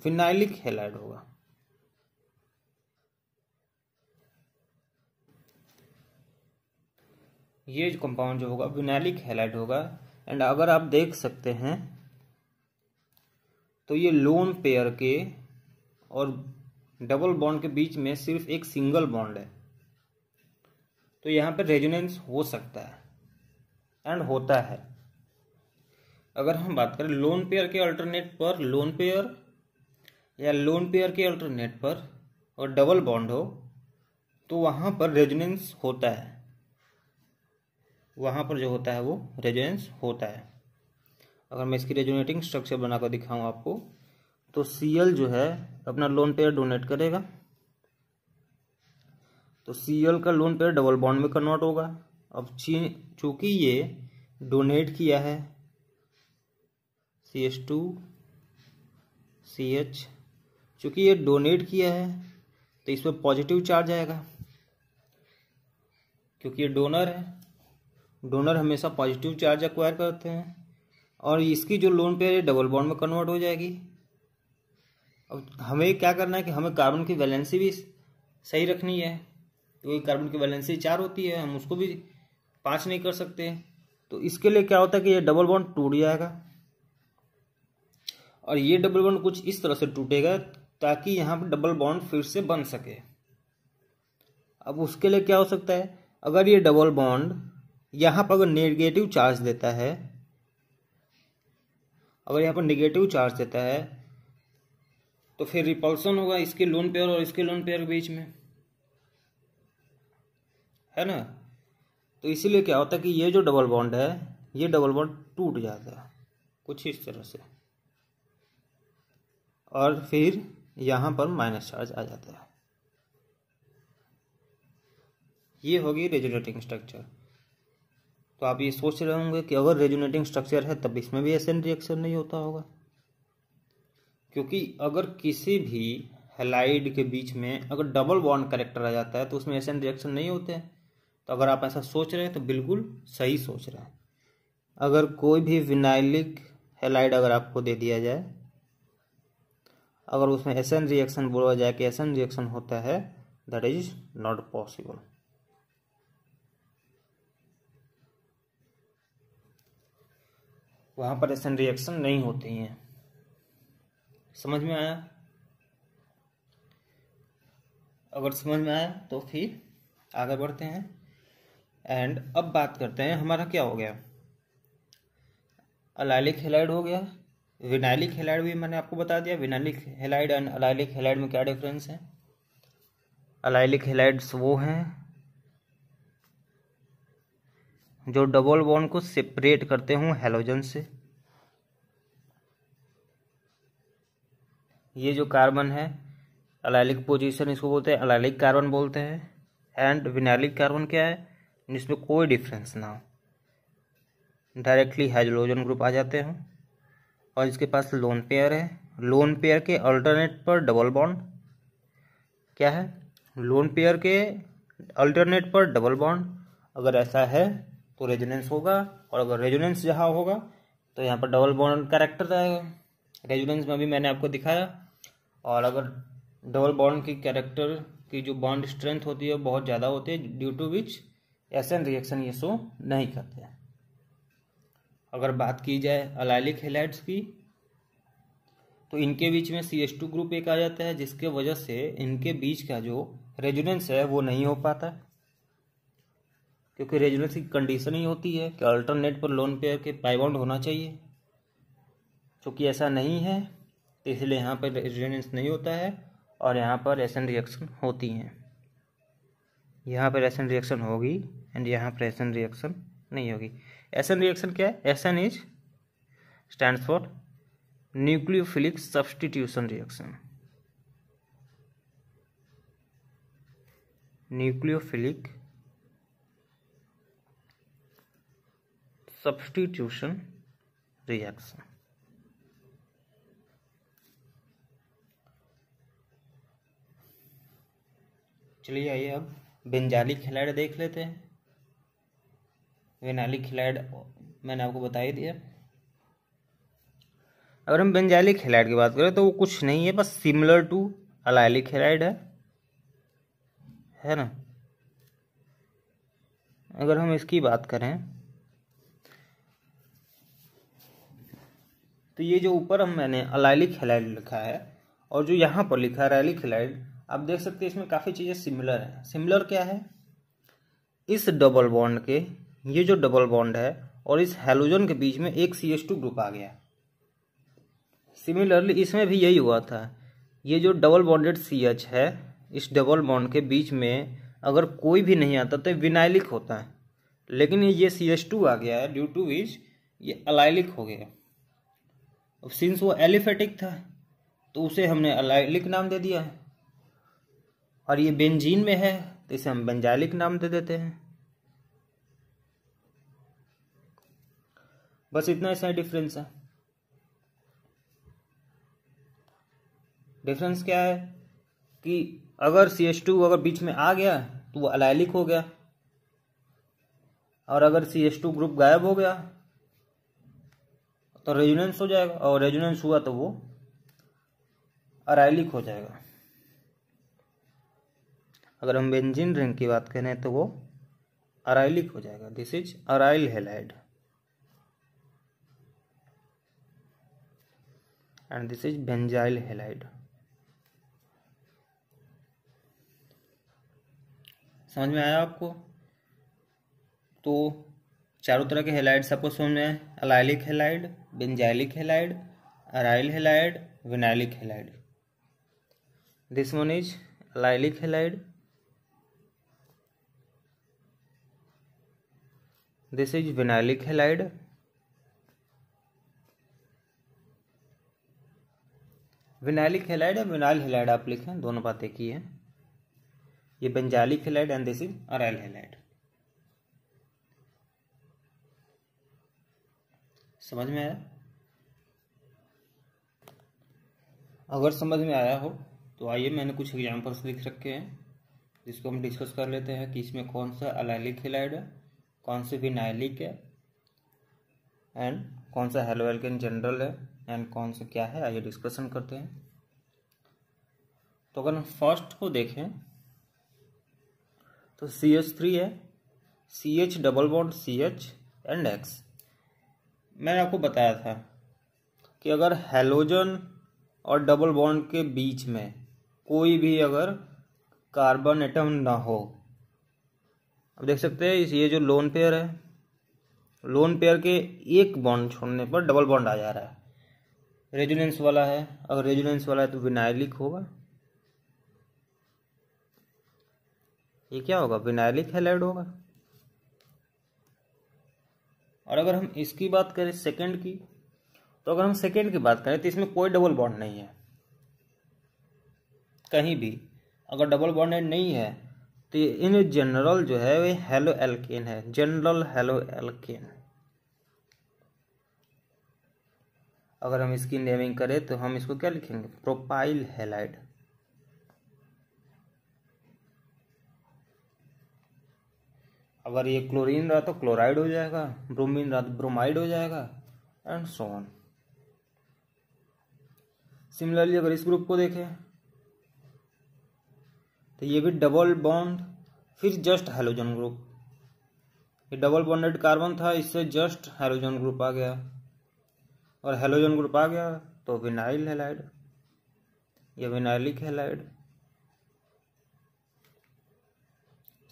विनाइलिक हेलाइड होगा ये जो कंपाउंड जो होगा विनाइलिक हेलाइड होगा एंड अगर आप देख सकते हैं तो ये लोन पेयर के और डबल बॉन्ड के बीच में सिर्फ एक सिंगल बॉन्ड है तो यहाँ पे रेजोनेंस हो सकता है एंड होता है अगर हम बात करें लोन पेयर के अल्टरनेट पर लोन पेयर या लोन पेयर के अल्टरनेट पर और डबल बॉन्ड हो तो वहाँ पर रेजोनेंस होता है वहाँ पर जो होता है वो रेजोनेंस होता है अगर मैं इसकी रेजोनेटिंग स्ट्रक्चर बनाकर दिखाऊँ आपको तो सी एल जो है अपना लोन पेयर डोनेट करेगा तो सी एल का लोन पेयर डबल बॉन्ड में कन्वर्ट होगा अब चूंकि ये डोनेट किया है C H two C H चूँकि ये डोनेट किया है तो इस पर पॉजिटिव चार्ज आएगा क्योंकि ये डोनर है डोनर हमेशा पॉजिटिव चार्ज एक्वायर करते हैं और इसकी जो लोन पेयर है डबल बॉन्ड में कन्वर्ट हो जाएगी अब हमें क्या करना है कि हमें कार्बन की वैलेंसी भी सही रखनी है क्योंकि तो कार्बन की वैलेंसी चार होती है हम उसको भी पाँच नहीं कर सकते तो इसके लिए क्या होता है कि ये डबल बॉन्ड टूट जाएगा और ये डबल बॉन्ड कुछ इस तरह से टूटेगा ताकि यहाँ पर डबल बॉन्ड फिर से बन सके अब उसके लिए क्या हो सकता है अगर ये डबल बॉन्ड यहाँ पर अगर नेगेटिव चार्ज देता है अगर यहाँ पर नेगेटिव चार्ज देता है तो फिर रिपल्सन होगा इसके लोन पेयर और इसके लोन पेयर के बीच में है ना तो इसीलिए क्या होता है कि ये जो डबल बॉन्ड है ये डबल बॉन्ड टूट जाता है कुछ इस तरह से और फिर यहाँ पर माइनस चार्ज आ जाता है ये होगी रेजुनेटिंग स्ट्रक्चर तो आप ये सोच रहे होंगे कि अगर रेजुनेटिंग स्ट्रक्चर है तब इसमें भी एसेंट रिएक्शन नहीं होता होगा क्योंकि अगर किसी भी हेलाइड के बीच में अगर डबल बॉन्ड करेक्टर आ जाता है तो उसमें एसेंट रिएक्शन नहीं होते हैं तो अगर आप ऐसा सोच रहे हैं तो बिल्कुल सही सोच रहे हैं अगर कोई भी विनाइलिक हेलाइड अगर आपको दे दिया जाए अगर उसमें एस एन रिएक्शन बोला जाए कि एस एन रिएक्शन होता है दैट इज नॉट पॉसिबल वहां पर एस एन रिएक्शन नहीं होती हैं समझ में आया अगर समझ में आया तो फिर आगे बढ़ते हैं एंड अब बात करते हैं हमारा क्या हो गया अलाइलिक हेलाइड हो गया विनाइलिक हेलाइड भी मैंने आपको बता दिया vinylic halide and allylic halide में क्या डिफरेंस है अलाइलिक हेलाइड्स वो हैं जो डबल बॉन्ड को सेपरेट करते हों हेलोजन से ये जो कार्बन है अलाइलिक पोजीशन इसको बोलते हैं अलाइलिक कार्बन बोलते हैं एंड विनाइलिक कार्बन क्या है जिसमें कोई डिफरेंस ना हो डायरेक्टली हाइड्रोजन ग्रुप आ जाते हैं और इसके पास लोन पेयर है लोन पेयर के अल्टरनेट पर डबल बॉन्ड क्या है लोन पेयर के अल्टरनेट पर डबल बॉन्ड अगर ऐसा है तो रेजोनेंस होगा और अगर रेजोनेंस जहाँ होगा तो यहाँ पर डबल बॉन्ड कैरेक्टर रहेगा रेजोनेंस में भी मैंने आपको दिखाया और अगर डबल बॉन्ड की कैरेक्टर की जो बॉन्ड स्ट्रेंथ होती है बहुत ज़्यादा होती है due to which S N reaction ये शो नहीं करते हैं अगर बात की जाए अलाइलिक हेलाइट्स की तो इनके बीच में सी एस टू ग्रुप एक आ जाता है जिसके वजह से इनके बीच का जो रेजुनेंस है वो नहीं हो पाता क्योंकि रेजुनेंस की कंडीशन ही होती है कि अल्टरनेट पर लोन पेयर के पाइबाउंड होना चाहिए चूँकि ऐसा नहीं है तो इसलिए यहाँ पर रेजुनेंस नहीं होता है और यहाँ पर एसन रिएक्शन होती हैं यहाँ पर एसन रिएक्शन होगी एंड यहाँ पर एसन रिएक्शन नहीं होगी एस एन रिएक्शन क्या है S N is stand for nucleophilic substitution reaction nucleophilic substitution reaction चलिए आइए अब बेंजाली खिलाड़ी देख लेते हैं वेनालिक खिलाइड मैंने आपको बता ही दिया अगर हम बेंजाइलिक खिलाड़ की बात करें तो वो कुछ नहीं है बस सिमिलर टू अलाइलिक हेलाइड है है ना अगर हम इसकी बात करें तो ये जो ऊपर हम मैंने अलाइलिक हेलाइड लिखा है और जो यहाँ पर लिखा है अलाइलिक हेलाइड आप देख सकते हैं इसमें काफ़ी चीज़ें सिमिलर हैं सिमिलर क्या है इस डबल बॉन्ड के ये जो डबल बॉन्ड है और इस हेलोजन के बीच में एक सी एस टू ग्रुप आ गया सिमिलरली इसमें भी यही हुआ था ये जो डबल बॉन्डेड सी एच है इस डबल बॉन्ड के बीच में अगर कोई भी नहीं आता तो विनाइलिक होता है लेकिन ये सी एस टू आ गया है ड्यू टू विच ये अलाइलिक हो गया अब सिंस वो एलिफेटिक था तो उसे हमने अलाइलिक नाम दे दिया है और ये बेंजीन में है तो इसे हम बेंजाइलिक नाम दे देते हैं बस इतना इसमें डिफरेंस है डिफरेंस क्या है कि अगर सी एस टू अगर बीच में आ गया तो वो अलाइलिक हो गया और अगर सी एस टू ग्रुप गायब हो गया तो रेजुनेंस हो जाएगा और रेजुनेंस हुआ तो वो अराइलिक हो जाएगा अगर हम बेंजीन रिंग की बात करें तो वो अराइलिक हो जाएगा this is aryl halide and this is benzyl halide समझ में आया आपको तो चारों तरह के हेलाइड सबको समझ में allylic halide benzylic halide aryl halide vinylic halide this one is allylic halide this is vinylic halide vinylic halide या विनाइल हेलाइड आप लिखें दोनों बातें की है ये benzylic halide and this is aryl halide समझ में आया अगर समझ में आया हो तो आइए मैंने कुछ एग्जाम्पल्स लिख रखे हैं जिसको हम डिस्कस कर लेते हैं कि इसमें कौन सा अलाइलिक हेलाइड है कौन सा विनाइलिक है एंड कौन सा हेलोएल्केन जनरल है एंड कौन सा क्या है आइए डिस्कशन करते हैं तो अगर हम फर्स्ट को देखें तो सी एच थ्री है C H double bond C H and X मैंने आपको बताया था कि अगर हेलोजन और डबल बॉन्ड के बीच में कोई भी अगर कार्बन एटम ना हो अब देख सकते हैं ये जो लोन पेयर है लोन पेयर के एक बॉन्ड छोड़ने पर डबल बॉन्ड आ जा रहा है रेजुनेंस वाला है अगर रेजुनेंस वाला है तो विनाइलिक होगा ये क्या होगा विनाइलिक हैलाइड होगा और अगर हम इसकी बात करें सेकंड की तो अगर हम सेकंड की बात करें तो इसमें कोई डबल बॉन्ड नहीं है कहीं भी अगर डबल बॉन्डेड नहीं है तो इन जनरल जो है वे हेलो एल्केन है जनरल हेलो एल्केन अगर हम इसकी नेमिंग करें तो हम इसको क्या लिखेंगे प्रोपाइल हेलाइड अगर ये क्लोरीन रहा तो क्लोराइड हो जाएगा ब्रोमीन रहा तो ब्रोमाइड हो जाएगा एंड सो ऑन सिमिलरली अगर इस ग्रुप को देखें तो ये भी डबल बॉन्ड फिर जस्ट हेलोजन ग्रुप ये डबल बॉन्डेड कार्बन था इससे जस्ट हेलोजन ग्रुप आ गया और हेलोजन ग्रुप आ गया तो विनाइल हेलाइड या विनाइलिक हेलाइड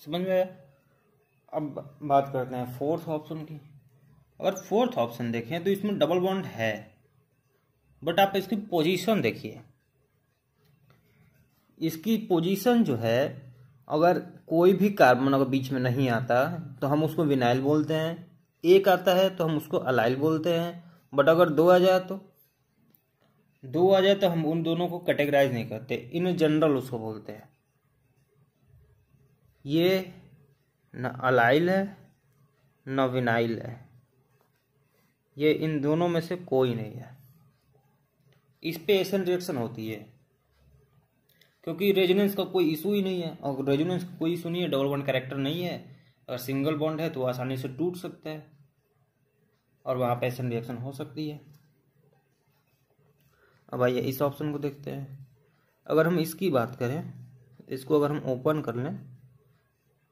समझ में आया अब बात करते हैं फोर्थ ऑप्शन की अगर फोर्थ ऑप्शन देखें तो इसमें डबल बॉन्ड है बट आप इसकी पोजीशन देखिए इसकी पोजीशन जो है अगर कोई भी कार्बन अगर बीच में नहीं आता तो हम उसको विनाइल बोलते हैं एक आता है तो हम उसको अलाइल बोलते हैं बट अगर दो आ जाए तो दो आ जाए तो हम उन दोनों को कैटेगराइज नहीं करते इन जनरल उसको बोलते हैं ये न अलाइल है न विनाइल है ये इन दोनों में से कोई नहीं है इस पे एसन रिएक्शन होती है क्योंकि रेजोनेंस का कोई इशू ही नहीं है और रेजोनेंस का कोई इशू नहीं है डबल बॉन्ड कैरेक्टर नहीं है अगर सिंगल बॉन्ड है तो आसानी से टूट सकता है और वहाँ पे रिएक्शन हो सकती है अब आइए इस ऑप्शन को देखते हैं अगर हम इसकी बात करें इसको अगर हम ओपन कर लें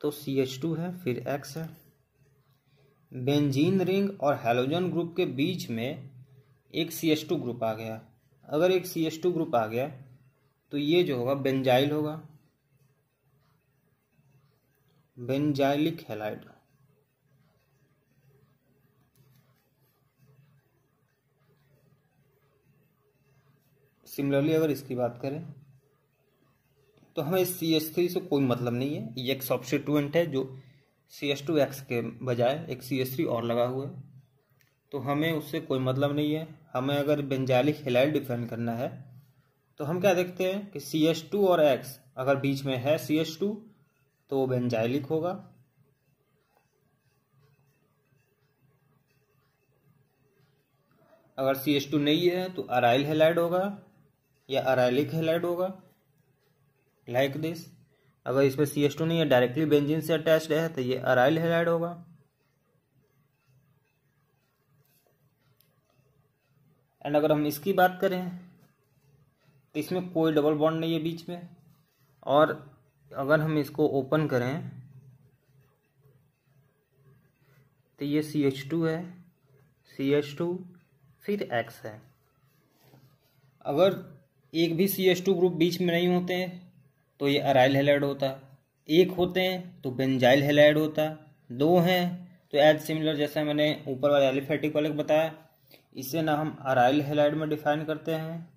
तो सी एच टू है फिर एक्स है बेंजीन रिंग और हेलोजन ग्रुप के बीच में एक सी एच टू ग्रुप आ गया अगर एक सी एच टू ग्रुप आ गया तो ये जो होगा बेंजाइल होगा बेंजाइलिक हेलाइड सिमिलरली अगर इसकी बात करें तो हमें सी एस थ्री से कोई मतलब नहीं है ये एक सब्सिट्यूएंट है जो सी एस टू एक्स के बजाय एक सी एस थ्री और लगा हुआ है तो हमें उससे कोई मतलब नहीं है हमें अगर बेंजालिक हेलाइल डिफाइन करना है तो हम क्या देखते हैं कि सी एस टू और एक्स अगर बीच में है सी एस टू तो वो बेंजाइलिक होगा अगर सी एस टू नहीं है तो अराइल हेलाइड होगा या अराइलिक हेलाइड होगा लाइक दिस अगर इसमें सी एस टू नहीं है डायरेक्टली बेंजिन से अटैच्ड है तो ये अराइल हेलाइड होगा एंड अगर हम इसकी बात करें तो इसमें कोई डबल बॉन्ड नहीं है बीच में और अगर हम इसको ओपन करें तो ये सी एच टू है सी एच टू फिर एक्स है अगर एक भी सी एस टू ग्रुप बीच में नहीं होते हैं तो ये अराइल हेलाइड होता एक होते हैं तो बेंजाइल हेलाइड होता दो हैं तो एज सिमिलर जैसा मैंने ऊपर वाले एलिफेटिक वाले बताया इसे ना हम अराइल हेलाइड में डिफाइन करते हैं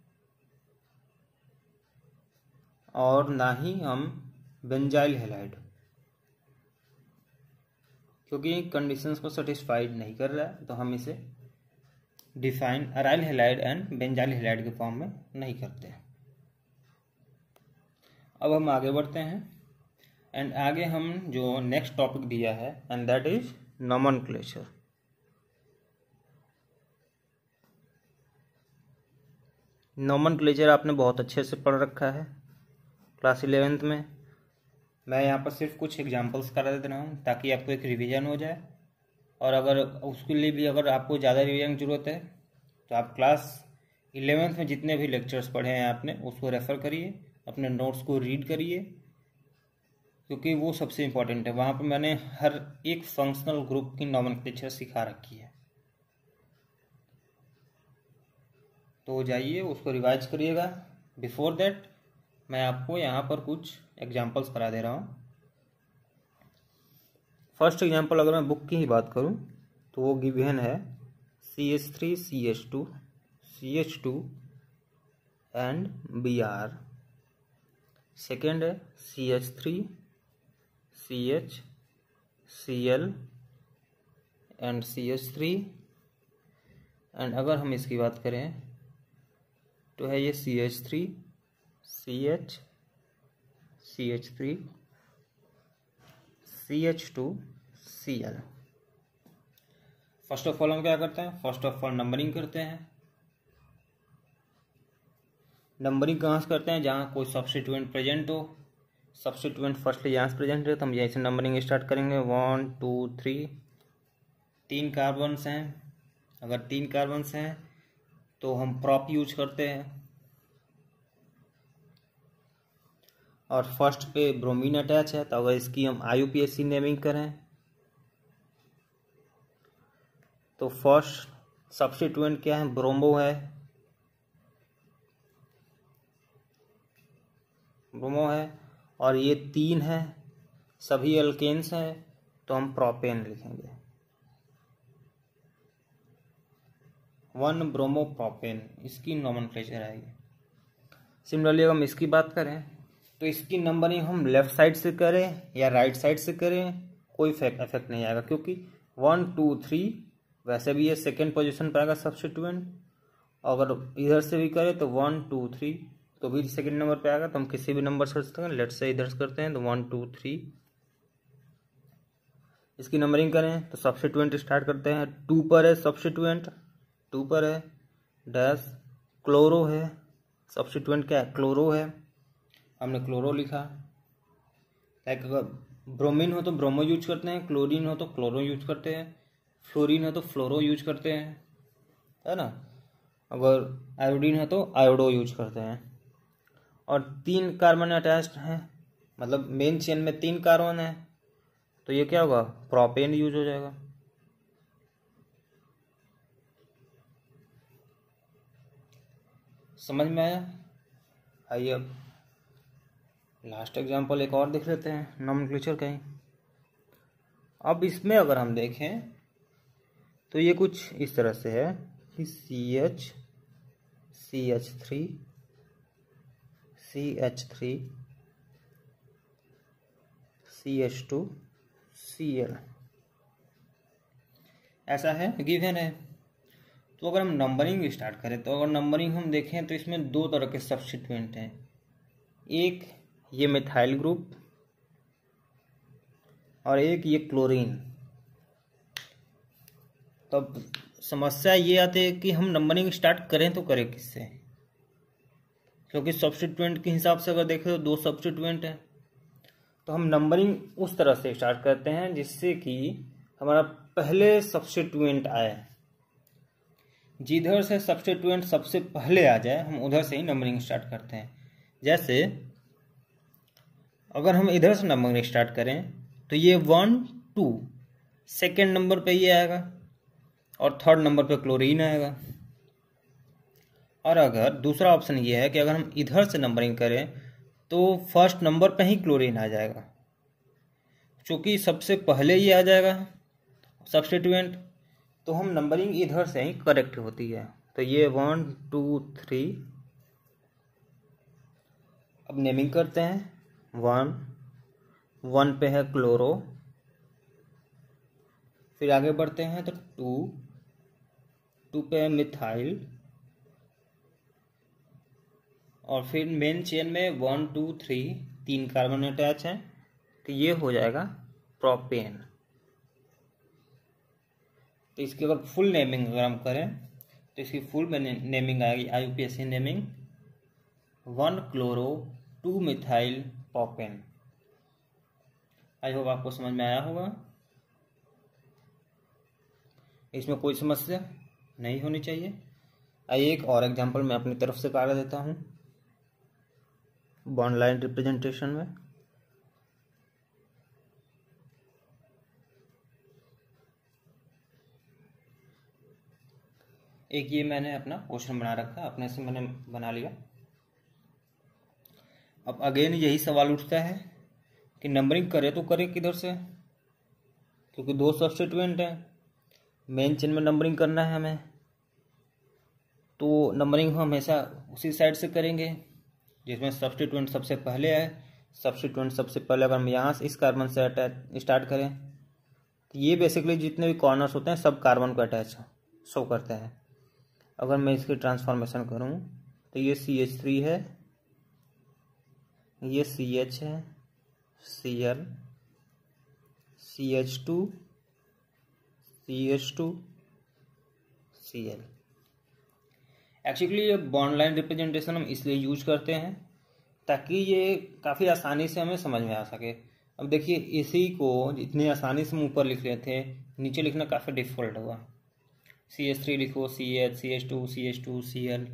और ना ही हम बेंजाइल हेलाइड क्योंकि कंडीशंस को सेटिस्फाइड नहीं कर रहा है तो हम इसे define aryl halide and benzyl halide के फॉर्म में नहीं करते हैं अब हम आगे बढ़ते हैं एंड आगे हम जो नेक्स्ट टॉपिक दिया है and that is nomenclature nomenclature आपने बहुत अच्छे से पढ़ रखा है क्लास इलेवेंथ में मैं यहाँ पर सिर्फ कुछ एग्जांपल्स करा देता रहा हूँ ताकि आपको एक रिवीजन हो जाए और अगर उसके लिए भी अगर आपको ज़्यादा रिविजन की ज़रूरत है तो आप क्लास इलेवेंथ में जितने भी लेक्चर्स पढ़े हैं आपने उसको रेफ़र करिए अपने नोट्स को रीड करिए क्योंकि वो सबसे इम्पॉर्टेंट है वहाँ पर मैंने हर एक फंक्शनल ग्रुप की नॉमन सिखा रखी है तो जाइए उसको रिवाइज करिएगा बिफोर दैट मैं आपको यहाँ पर कुछ एग्जांपल्स करा दे रहा हूँ फर्स्ट एग्जांपल अगर मैं बुक की ही बात करूं तो वो गिवेन है C H three C H two C H two and B R second है C H three C H C L and C H three and अगर हम इसकी बात करें तो है ये C H three C H C H three C H two C L first of all हम क्या करते हैं फर्स्ट ऑफ ऑल नंबरिंग करते हैं नंबरिंग कहाँ से करते हैं जहाँ कोई सब्सिट्यूएंट प्रेजेंट हो सब्सिट्यूएंट फर्स्ट यहाँ से प्रेजेंट है तो हम यहीं से नंबरिंग स्टार्ट करेंगे वन टू थ्री तीन कार्बन्स हैं अगर तीन कार्बन्स हैं तो हम प्रॉप यूज करते हैं और फर्स्ट पे ब्रोमीन अटैच है तो अगर इसकी हम आई नेमिंग करें तो फर्स्ट सब्सटीट्यूएंट क्या है ब्रोमो है ब्रोमो है और ये तीन है सभी एल्केन्स हैं तो हम प्रोपेन लिखेंगे वन ब्रोमो प्रोपेन इसकी नॉमन आएगी सिमिलरली अगर हम इसकी बात करें तो इसकी नंबरिंग हम लेफ्ट साइड से करें या राइट साइड से करें कोई इफेक्ट नहीं आएगा क्योंकि वन टू थ्री वैसे भी ये सेकेंड पोजिशन पर आएगा सब्सिट्यूएंट अगर इधर से भी करें तो वन टू थ्री तो भी सेकेंड नंबर पे आएगा तो हम किसी भी नंबर से कर सकते हैं लेट से इधर से करते हैं तो वन टू थ्री इसकी नंबरिंग करें तो सब्सिट्यूएंट स्टार्ट करते हैं टू पर है सब्सिट्यूएंट टू पर है डैश क्लोरो है सब्सिट्यूएंट क्या है क्लोरो है हमने क्लोरो लिखा लाइक अगर ब्रोमीन हो तो ब्रोमो यूज करते हैं क्लोरीन हो तो क्लोरो यूज करते हैं फ्लोरीन हो तो फ्लोरो यूज करते हैं है ना अगर आयोडीन है तो आयोडो यूज करते हैं और तीन कार्बन अटैच हैं मतलब मेन चेन में तीन कार्बन है तो ये क्या होगा प्रोपेन यूज हो जाएगा समझ में आया आइए अब लास्ट एग्जाम्पल एक और देख लेते हैं नॉमन क्लिचर का ही अब इसमें अगर हम देखें तो ये कुछ इस तरह से है कि C H C H three C H three C H two C L ऐसा है गिवन है तो अगर हम नंबरिंग स्टार्ट करें तो अगर नंबरिंग हम देखें तो इसमें दो तरह के सब्सिट्यूएंट हैं एक ये मिथाइल ग्रुप और एक ये क्लोरीन तब तो समस्या ये आती है कि हम नंबरिंग स्टार्ट करें तो करें किससे क्योंकि सब्सटीट्यूएंट के हिसाब से अगर देखें तो दो सब्सटीट्यूएंट हैं तो हम नंबरिंग उस तरह से स्टार्ट करते हैं जिससे कि हमारा पहले सब्सटीट्यूएंट आए जिधर से सब्सटीट्यूएंट सबसे पहले आ जाए हम उधर से ही नंबरिंग स्टार्ट करते हैं जैसे अगर हम इधर से नंबरिंग स्टार्ट करें तो ये वन टू सेकेंड नंबर पे ये आएगा और थर्ड नंबर पे क्लोरीन आएगा और अगर दूसरा ऑप्शन ये है कि अगर हम इधर से नंबरिंग करें तो फर्स्ट नंबर पे ही क्लोरीन आ जाएगा चूँकि सबसे पहले ये आ जाएगा सब्सटीट्यूएंट तो हम नंबरिंग इधर से ही करेक्ट होती है तो ये वन टू थ्री अब नेमिंग करते हैं वन वन पे है क्लोरो फिर आगे बढ़ते हैं तो टू टू पे है मिथाइल और फिर मेन चेन में वन टू थ्री तीन कार्बन अटैच है तो ये हो जाएगा प्रोपेन तो इसकी अगर फुल नेमिंग अगर हम करें तो इसकी फुल में नेमिंग आएगी आई naming one chloro two methyl टोकन आई होप आपको समझ में आया होगा इसमें कोई समस्या नहीं होनी चाहिए आइए एक और एग्जांपल मैं अपनी तरफ से कर देता हूँ बॉन्डलाइन रिप्रेजेंटेशन में एक ये मैंने अपना क्वेश्चन बना रखा अपने से मैंने बना लिया अब अगेन यही सवाल उठता है कि नंबरिंग करे तो करे किधर से क्योंकि दो सब्सिटेंट हैं मेन चेन में नंबरिंग करना है हमें तो नंबरिंग हम हमेशा उसी साइड से करेंगे जिसमें सब्सिटेंट सबसे पहले है सब्सिटेंट सबसे पहले अगर हम यहाँ से इस कार्बन से अटैच स्टार्ट करें तो ये बेसिकली जितने भी कॉर्नर्स होते हैं सब कार्बन को अटैच शो करते हैं अगर मैं इसकी ट्रांसफॉर्मेशन करूँ तो ये सी एच थ्री है ये सी एच है C L C H two C H two C L actually ये बॉन्ड लाइन रिप्रेजेंटेशन हम इसलिए यूज करते हैं ताकि ये काफ़ी आसानी से हमें समझ में आ सके अब देखिए इसी को जितनी आसानी से हम ऊपर लिख रहे थे नीचे लिखना काफ़ी डिफॉल्ट हुआ सी एच थ्री लिखो C H C H two C H two C L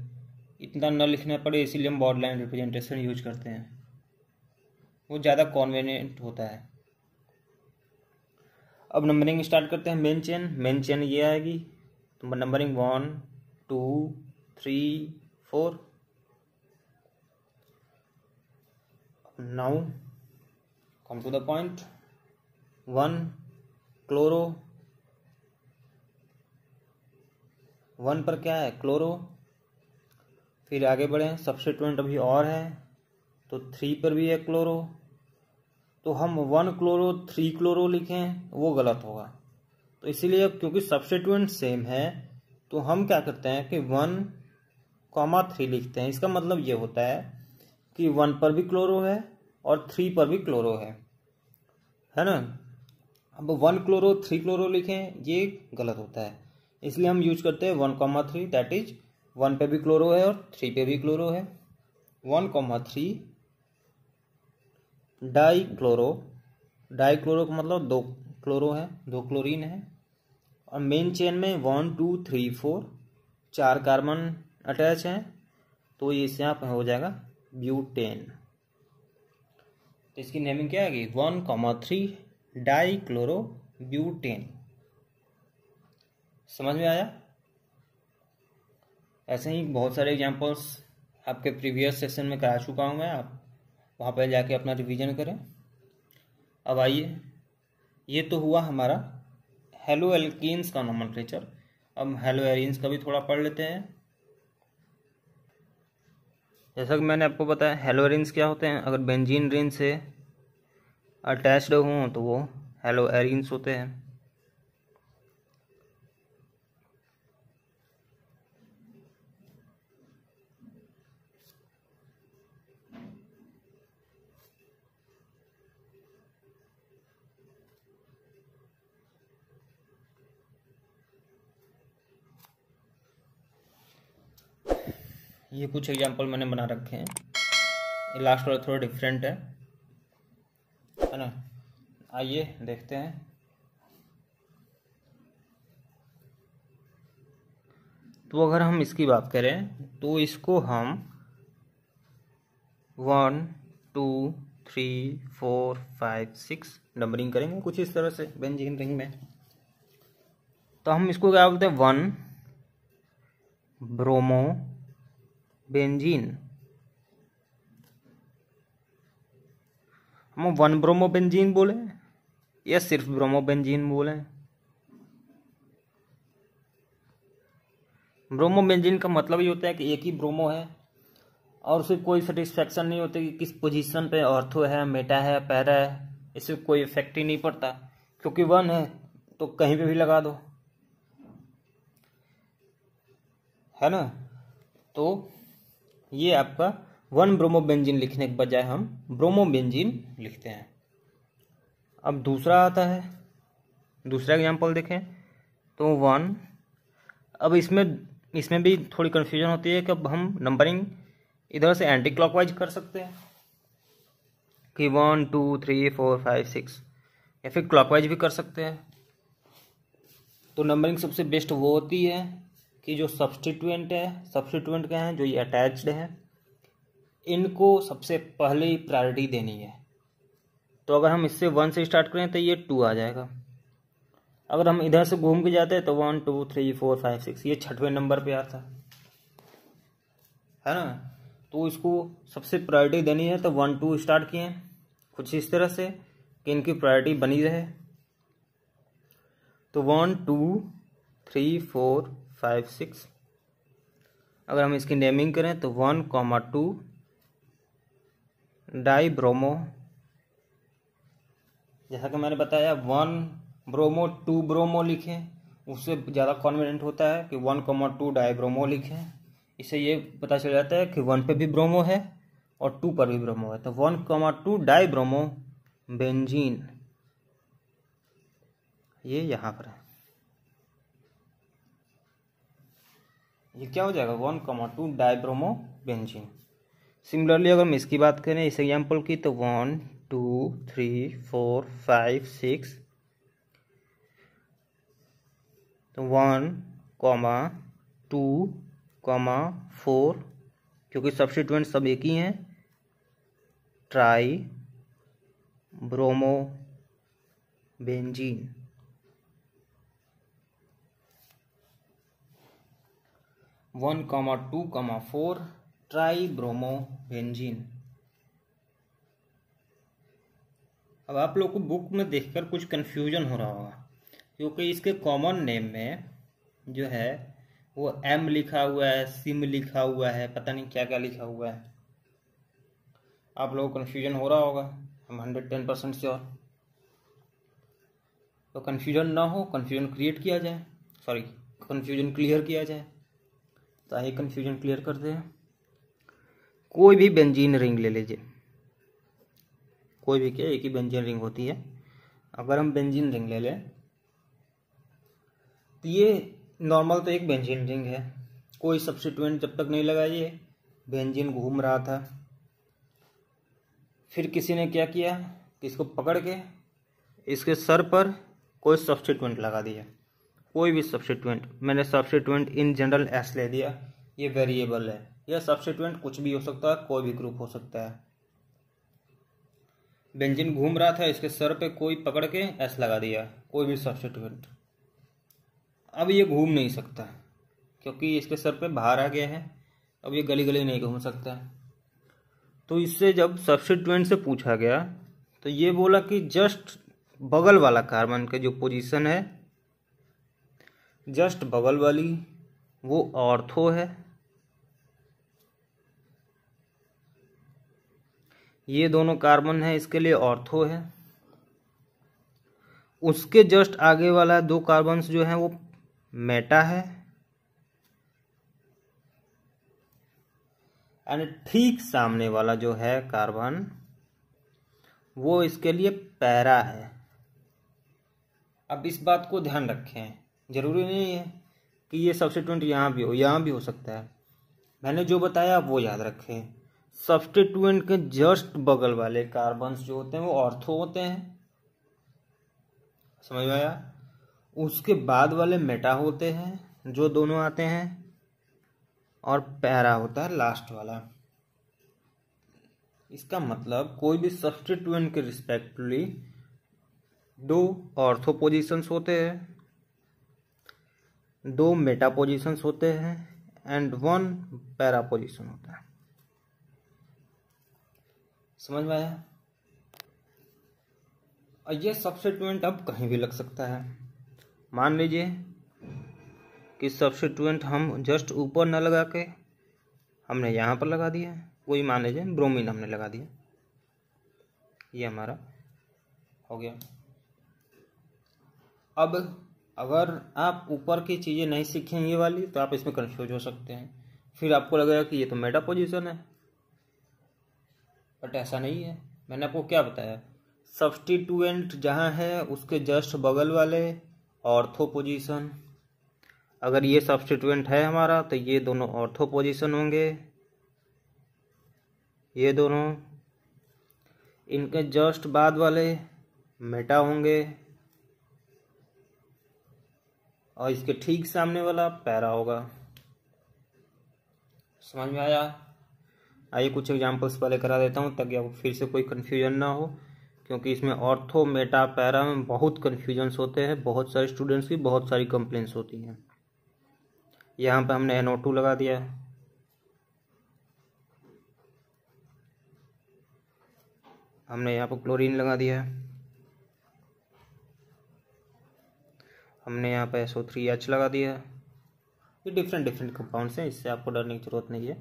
इतना न लिखना पड़े इसीलिए हम बॉर्ड लाइन रिप्रेजेंटेशन यूज करते हैं वो ज़्यादा कॉन्वीनियंट होता है अब नंबरिंग स्टार्ट करते हैं मेन चेन मेन चेन ये आएगी तो numbering one two three four now come to the point one chloro one पर क्या है क्लोरो फिर आगे बढ़े सबसे ट्वेंट अभी और है तो थ्री पर भी है क्लोरो तो हम वन क्लोरो थ्री क्लोरो लिखें वो गलत होगा तो इसीलिए क्योंकि सब्सिट्यूंट सेम है तो हम क्या करते हैं कि वन कॉमा थ्री लिखते हैं इसका मतलब ये होता है कि वन पर भी क्लोरो है और थ्री पर भी क्लोरो है है ना अब वन क्लोरो थ्री क्लोरो लिखें ये गलत होता है इसलिए हम यूज करते हैं one comma three that is one पे भी क्लोरो है और थ्री पे भी क्लोरो है one comma three di chloro di chloro का मतलब दो क्लोरो है दो क्लोरीन है और मेन चेन में वन टू थ्री फोर चार कार्बन अटैच हैं तो ये इससे आप हो जाएगा ब्यूटेन तो इसकी नेमिंग क्या आएगी one comma three di chloro butane समझ में आया ऐसे ही बहुत सारे एग्जांपल्स आपके प्रीवियस सेशन में करा चुका हूँ मैं आप वहाँ पर जाके अपना रिवीजन करें अब आइए ये तो हुआ हमारा हेलो एल्किन्स का नोमनक्लेचर अब हेलो एरिन्स का भी थोड़ा पढ़ लेते हैं जैसा कि मैंने आपको बताया हेलो एरिन्स क्या होते हैं अगर बेंजीन रिंस से अटैच्ड हों तो वो हेलो एरिन्स होते हैं ये कुछ एग्जाम्पल मैंने बना रखे हैं ये लास्ट वाला थोड़ा डिफरेंट है है ना आइए देखते हैं तो अगर हम इसकी बात करें तो इसको हम one two three four five six numbering करेंगे कुछ इस तरह से बेंजीन रिंग में तो हम इसको क्या बोलते हैं वन ब्रोमो बेंजीन हम वन ब्रोमो बेंजीन बोले या सिर्फ ब्रोमो बेंजीन बोले ब्रोमो बेंजीन का मतलब ये होता है कि एक ही ब्रोमो है और उसे कोई सेटिस्फेक्शन नहीं होता कि किस पोजीशन पे ऑर्थो है मेटा है पैरा है इससे कोई इफेक्ट ही नहीं पड़ता क्योंकि वन है तो कहीं पे भी लगा दो है ना तो ये आपका वन ब्रोमोबेंजिन लिखने के बजाय हम ब्रोमोबेंजिन लिखते हैं अब दूसरा आता है दूसरा एग्जाम्पल देखें तो वन अब इसमें इसमें भी थोड़ी कन्फ्यूजन होती है कि अब हम नंबरिंग इधर से एंटी क्लॉकवाइज कर सकते हैं कि one two three four five six या फिर क्लॉकवाइज भी कर सकते हैं तो नंबरिंग सबसे बेस्ट वो होती है कि जो सब्सटीटेंट है सब्सटीटेंट क्या हैं जो ये अटैच्ड हैं इनको सबसे पहले प्रायोरिटी देनी है तो अगर हम इससे वन से स्टार्ट करें तो ये टू आ जाएगा अगर हम इधर से घूम के जाते हैं तो one two three four five six ये छठवें नंबर पे आता है ना तो इसको सबसे प्रायोरिटी देनी है तो वन टू स्टार्ट किए कुछ इस तरह से कि इनकी प्रायोरिटी बनी रहे तो one two three four five six अगर हम इसकी नेमिंग करें तो one comma two di bromo जैसा कि मैंने बताया वन ब्रोमो टू ब्रोमो लिखें उससे ज़्यादा कॉन्फिडेंट होता है कि one comma two di bromo लिखें इससे ये पता चल जाता है कि वन पे भी ब्रोमो है और टू पर भी ब्रोमो है तो one comma two di bromo benzene ये यहाँ पर है ये क्या हो जाएगा one comma to dibromo benzene similarly अगर हम इसकी बात करें इस एग्जाम्पल की तो one two three four five six तो one comma two comma four क्योंकि सब्सिटेंट सब एक ही हैं tri bromo benzene one comma two comma four tri bromobenzene अब आप लोग को बुक में देखकर कुछ कन्फ्यूजन हो रहा होगा क्योंकि इसके कॉमन नेम में जो है वो एम लिखा हुआ है सिम लिखा हुआ है पता नहीं क्या क्या लिखा हुआ है आप लोगों को कन्फ्यूजन हो रहा होगा हम हंड्रेड टेन परसेंट श्योर तो कन्फ्यूजन ना हो कन्फ्यूजन क्रिएट किया जाए सॉरी कन्फ्यूजन क्लियर किया जाए तो आइए कन्फ्यूजन क्लियर करते हैं कोई भी बेंजीन रिंग ले लीजिए कोई भी क्या एक ही बेंजीन रिंग होती है अगर हम बेंजीन रिंग ले लें तो ये नॉर्मल तो एक बेंजीन रिंग है कोई सब्सिट्यूएंट जब तक नहीं लगाइए बेंजीन घूम रहा था फिर किसी ने क्या किया कि इसको पकड़ के इसके सर पर कोई सब्सिट्यूएंट लगा दिया कोई भी सब्सिट्यूंट मैंने सब्सिट्यूंट इन जनरल एस ले लिया ये वेरिएबल है यह सब्सिट्यूंट कुछ भी हो सकता है कोई भी ग्रुप हो सकता है बेंजिन घूम रहा था इसके सर पे कोई पकड़ के एस लगा दिया कोई भी सब्सिट्यूंट अब ये घूम नहीं सकता क्योंकि इसके सर पे बाहर आ गया है अब ये गली गली नहीं घूम सकता तो इससे जब सब्सिट्यूंट से पूछा गया तो ये बोला कि जस्ट बगल वाला कार्बन का जो पोजीशन है जस्ट बगल वाली वो ऑर्थो है ये दोनों कार्बन है इसके लिए ऑर्थो है उसके जस्ट आगे वाला दो कार्बन जो है वो मेटा है एंड ठीक सामने वाला जो है कार्बन वो इसके लिए पैरा है अब इस बात को ध्यान रखें ज़रूरी नहीं है कि ये सब्सटीट्यूंट यहाँ भी हो यहाँ भी हो सकता है मैंने जो बताया वो याद रखें सब्सटीटूंट के जस्ट बगल वाले कार्बन्स जो होते हैं वो ऑर्थो होते हैं समझ में आया उसके बाद वाले मेटा होते हैं जो दोनों आते हैं और पैरा होता है लास्ट वाला इसका मतलब कोई भी सब्सटीटूंट के रिस्पेक्टली दो ऑर्थो पोजिशंस होते हैं दो मेटा होते हैं एंड वन पैरा पोजिशन होता है समझ में आया और यह सब्सिट्यूएंट अब कहीं भी लग सकता है मान लीजिए कि सब्सिट्यूएंट हम जस्ट ऊपर न लगा के हमने यहाँ पर लगा दिया कोई मान लीजिए ब्रोमीन हमने लगा दिया ये हमारा हो गया अब अगर आप ऊपर की चीज़ें नहीं सीखें ये वाली तो आप इसमें कन्फ्यूज हो सकते हैं फिर आपको लगेगा कि ये तो मेटा पोजिशन है बट ऐसा नहीं है मैंने आपको क्या बताया सब्सटीटूएंट जहाँ है उसके जस्ट बगल वाले ऑर्थो पोजिशन अगर ये सब्सटीट्यूएंट है हमारा तो ये दोनों ऑर्थो पोजिशन होंगे ये दोनों इनके जस्ट बाद वाले मेटा होंगे और इसके ठीक सामने वाला पैरा होगा समझ में आया आइए कुछ एग्जांपल्स पहले करा देता हूँ ताकि आपको फिर से कोई कन्फ्यूजन ना हो क्योंकि इसमें ऑर्थो मेटा पैरा में बहुत कन्फ्यूजन्स होते हैं बहुत सारे स्टूडेंट्स की बहुत सारी कंप्लेंट्स होती हैं यहाँ पर हमने एनओ टू लगा दिया हमने यहाँ पर क्लोरीन लगा दिया है हमने यहाँ पर एस ओ थ्री एच लगा दिया है ये डिफरेंट डिफरेंट कंपाउंड्स हैं इससे आपको डरने की ज़रूरत नहीं है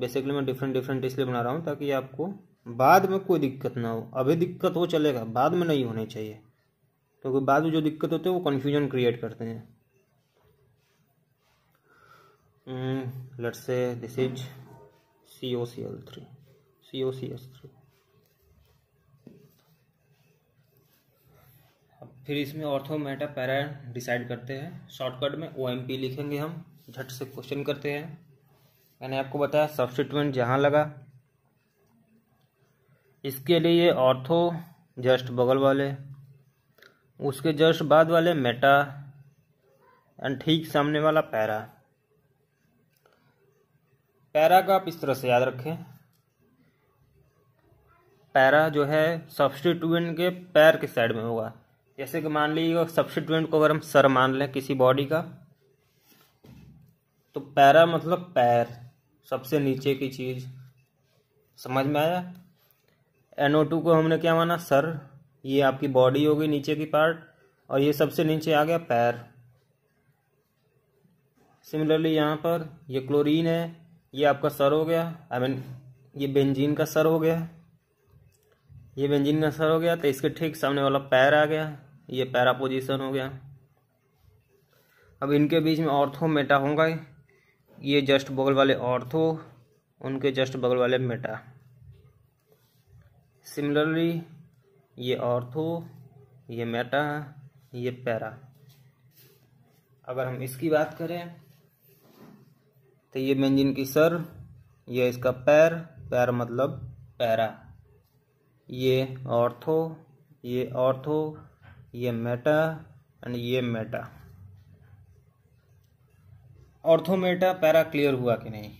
बेसिकली मैं डिफरेंट डिफरेंट इसलिए बना रहा हूँ ताकि आपको बाद में कोई दिक्कत ना हो अभी दिक्कत हो चलेगा बाद में नहीं होनी चाहिए क्योंकि तो बाद में जो दिक्कत होती है वो कन्फ्यूजन क्रिएट करते हैं let's say this is C O C L three C O C S three फिर इसमें ऑर्थो मेटा पैरा डिसाइड करते हैं शॉर्टकट में ओ लिखेंगे हम झट से क्वेश्चन करते हैं मैंने आपको बताया सब्सिटमेंट जहाँ लगा इसके लिए ये ऑर्थो जस्ट बगल वाले उसके जस्ट बाद वाले मेटा एंड ठीक सामने वाला पैरा पैरा का आप इस तरह से याद रखें पैरा जो है सब्सटीट्यूएंट के पैर के साइड में होगा जैसे कि मान लीजिएगा सब्सिट्यूंट को अगर हम सर मान लें किसी बॉडी का तो पैरा मतलब पैर सबसे नीचे की चीज़ समझ में आया एनओ टू को हमने क्या माना सर ये आपकी बॉडी होगी नीचे की पार्ट और ये सबसे नीचे आ गया पैर सिमिलरली यहाँ पर ये क्लोरीन है ये आपका सर हो गया आई I मीन mean, ये बेंजीन का सर हो गया ये बेंजीन का सर हो गया तो इसके ठीक सामने वाला पैर आ गया ये पैरा पोजिशन हो गया अब इनके बीच में ऑर्थो मेटा होगा ये जस्ट बगल वाले ऑर्थो उनके जस्ट बगल वाले मेटा सिमिलरली ये ऑर्थो ये मेटा ये पैरा अगर हम इसकी बात करें तो ये मेंजिन की सर ये इसका पैर पैर मतलब पैरा ये ऑर्थो ये ऑर्थो ये मेटा एंड ये मेटा ऑर्थोमेटा पैरा क्लियर हुआ कि नहीं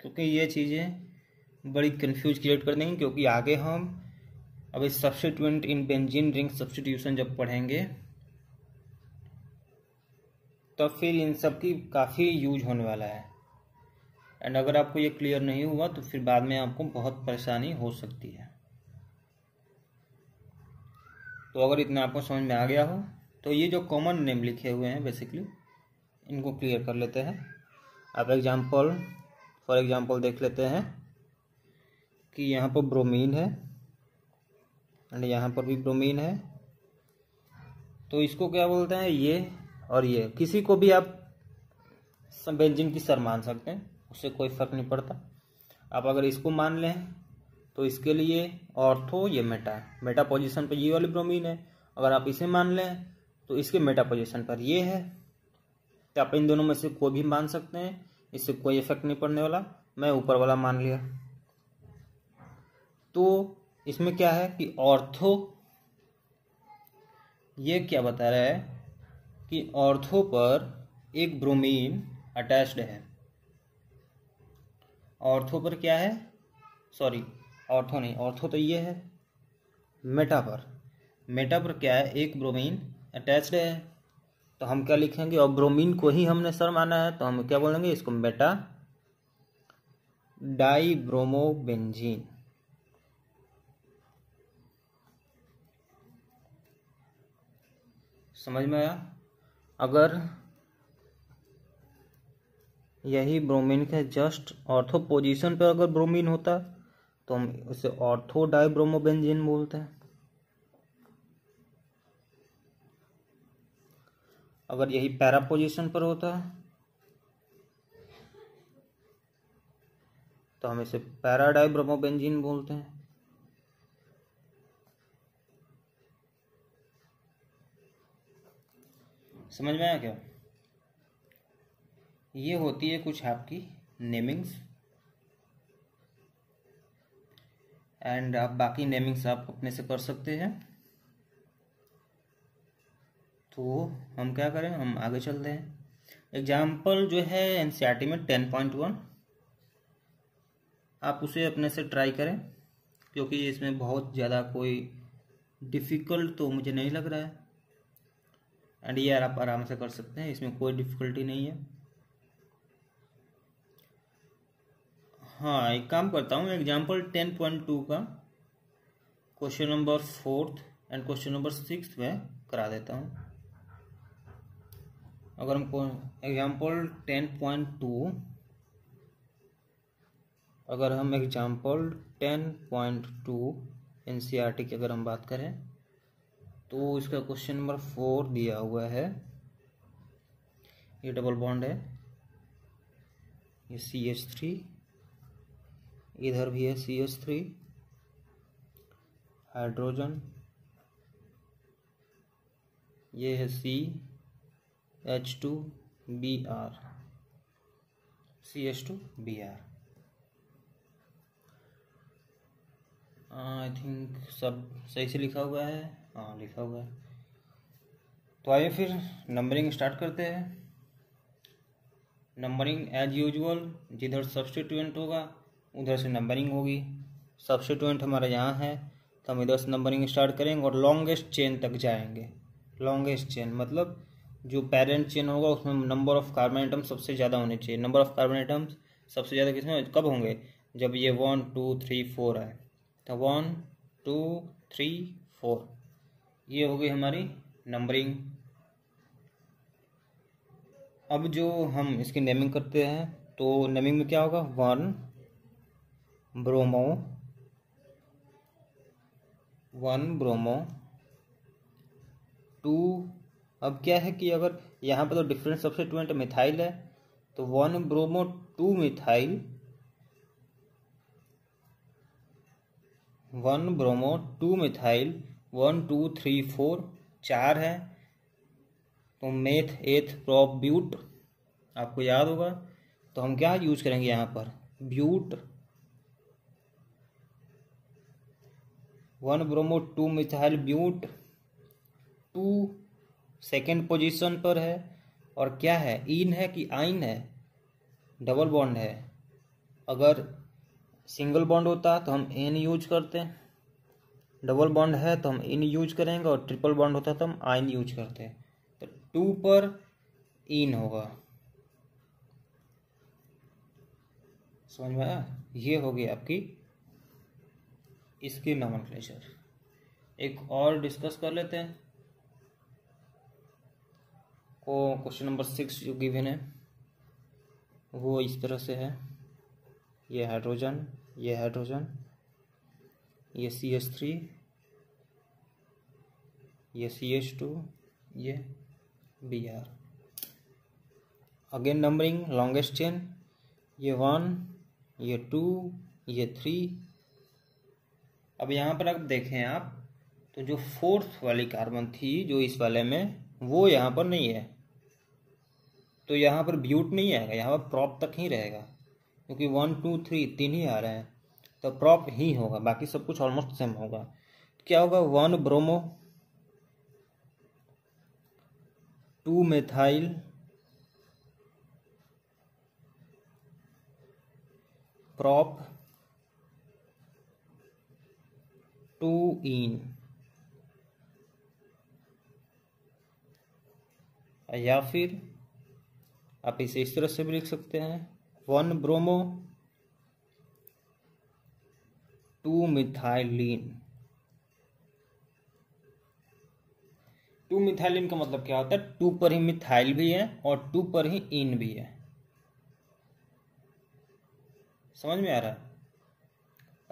क्योंकि ये चीज़ें बड़ी कन्फ्यूज क्रिएट कर देंगी क्योंकि आगे हम अब इस इन बेंजीन रिंग सब्सटीट्यूशन जब पढ़ेंगे तो फिर इन सब की काफ़ी यूज होने वाला है एंड अगर आपको ये क्लियर नहीं हुआ तो फिर बाद में आपको बहुत परेशानी हो सकती है तो अगर इतना आपको समझ में आ गया हो तो ये जो कॉमन नेम लिखे हुए हैं बेसिकली इनको क्लियर कर लेते हैं आप एग्जांपल फॉर एग्जांपल देख लेते हैं कि यहाँ पर ब्रोमीन है एंड यहाँ पर भी ब्रोमीन है तो इसको क्या बोलते हैं ये और ये किसी को भी आप बेंजिन की सर मान सकते हैं उससे कोई फर्क नहीं पड़ता आप अगर इसको मान लें तो इसके लिए ऑर्थो ये मेटा मेटा पोजिशन पर ये वाली ब्रोमीन है अगर आप इसे मान लें तो इसके मेटा पोजिशन पर ये है तो आप इन दोनों में से कोई भी मान सकते हैं इससे कोई इफेक्ट नहीं पड़ने वाला मैं ऊपर वाला मान लिया तो इसमें क्या है कि ऑर्थो ये क्या बता रहा है कि ऑर्थो पर एक ब्रोमीन अटैच्ड है ऑर्थो पर क्या है सॉरी ऑर्थो नहीं ऑर्थो तो ये है मेटा पर मेटा पर क्या है एक ब्रोमीन अटैच्ड है तो हम क्या लिखेंगे और ब्रोमीन को ही हमने सर माना है तो हम क्या बोलेंगे इसको मेटा डाई ब्रोमोबेंजीन समझ में आया अगर यही ब्रोमीन के जस्ट ऑर्थो पोजीशन पर अगर ब्रोमीन होता तो हम इसे ऑर्थो डाइब्रोमोबेंजीन बोलते हैं अगर यही पैरा पोजिशन पर होता है तो हम इसे पैराडाइब्रोमोबेंजीन बोलते हैं समझ में आया क्या ये होती है कुछ आपकी नेमिंग्स एंड आप बाकी नेमिंग्स आप अपने से कर सकते हैं तो हम क्या करें हम आगे चलते हैं एग्जाम्पल जो है टी e में टेन पॉइंट वन आप उसे अपने से ट्राई करें क्योंकि इसमें बहुत ज़्यादा कोई डिफ़िकल्ट तो मुझे नहीं लग रहा है एंड ये आप आराम से कर सकते हैं इसमें कोई डिफ़िकल्टी नहीं है हाँ एक काम करता हूँ एग्जाम्पल टेन पॉइंट टू का question number fourth and question number six में करा देता हूँ अगर हम एग्जाम्पल टेन पॉइंट टू अगर हम example ten point two N C R T की अगर हम बात करें तो इसका क्वेश्चन नंबर फोर दिया हुआ है ये डबल बॉन्ड है ये सी एच थ्री इधर भी है सी एच थ्री हाइड्रोजन ये है C H two B R C H two B R I think सब सही से लिखा हुआ है हाँ लिखा हुआ है तो आइए फिर नंबरिंग स्टार्ट करते हैं नंबरिंग एज यूजुअल जिधर सब्सटीट्यूएंट होगा उधर से नंबरिंग होगी ट्वेंट हमारा यहाँ है तो हम इधर से नंबरिंग स्टार्ट करेंगे और लॉन्गेस्ट चेन तक जाएंगे लॉन्गेस्ट चेन मतलब जो पेरेंट चेन होगा उसमें नंबर ऑफ कार्बन आइटम्स सबसे ज़्यादा होने चाहिए नंबर ऑफ कार्बन आइटम्स सबसे ज़्यादा किसमें कब होंगे जब ये वन टू थ्री फोर आए तो वन टू थ्री फोर ये हो गई हमारी नंबरिंग अब जो हम इसकी नेमिंग करते हैं तो नेमिंग में क्या होगा one bromo one bromo two अब क्या है कि अगर यहाँ पर तो डिफरेंट सबसे ट्वेंट मिथाइल है तो one bromo two methyl one bromo two methyl one two three four चार है तो मेथ एथ प्रॉप ब्यूट आपको याद होगा तो हम क्या यूज करेंगे यहाँ पर but one bromo two methyl but two second position पर है और क्या है इन है कि आइन है डबल बॉन्ड है अगर सिंगल बॉन्ड होता तो हम एन यूज करते हैं डबल बॉन्ड है तो हम इन यूज करेंगे और ट्रिपल बॉन्ड होता तो हम आइन यूज करते हैं तो टू पर इन होगा समझ में आया ये होगी आपकी इसकी नॉमनक्लेचर एक और डिस्कस कर लेते हैं को क्वेश्चन नंबर सिक्स जो गिवन है वो इस तरह से है ये हाइड्रोजन ये हाइड्रोजन ये सी एच थ्री ये सी एच टू ये B R again numbering longest chain ये वन ये टू ये थ्री अब यहाँ पर अब देखें आप तो जो फोर्थ वाली कार्बन थी जो इस वाले में वो यहाँ पर नहीं है तो यहाँ पर ब्यूट नहीं आएगा यहाँ पर प्रॉप तक ही रहेगा क्योंकि वन टू थ्री तीन ही आ रहे हैं तो प्रॉप ही होगा बाकी सब कुछ ऑलमोस्ट सेम होगा क्या होगा one bromo two methyl prop two ene या फिर आप इसे इस तरह से भी लिख सकते हैं one bromo two methylene two methylene का मतलब क्या होता है टू पर ही मिथाइल भी है और टू पर ही इन भी है समझ में आ रहा है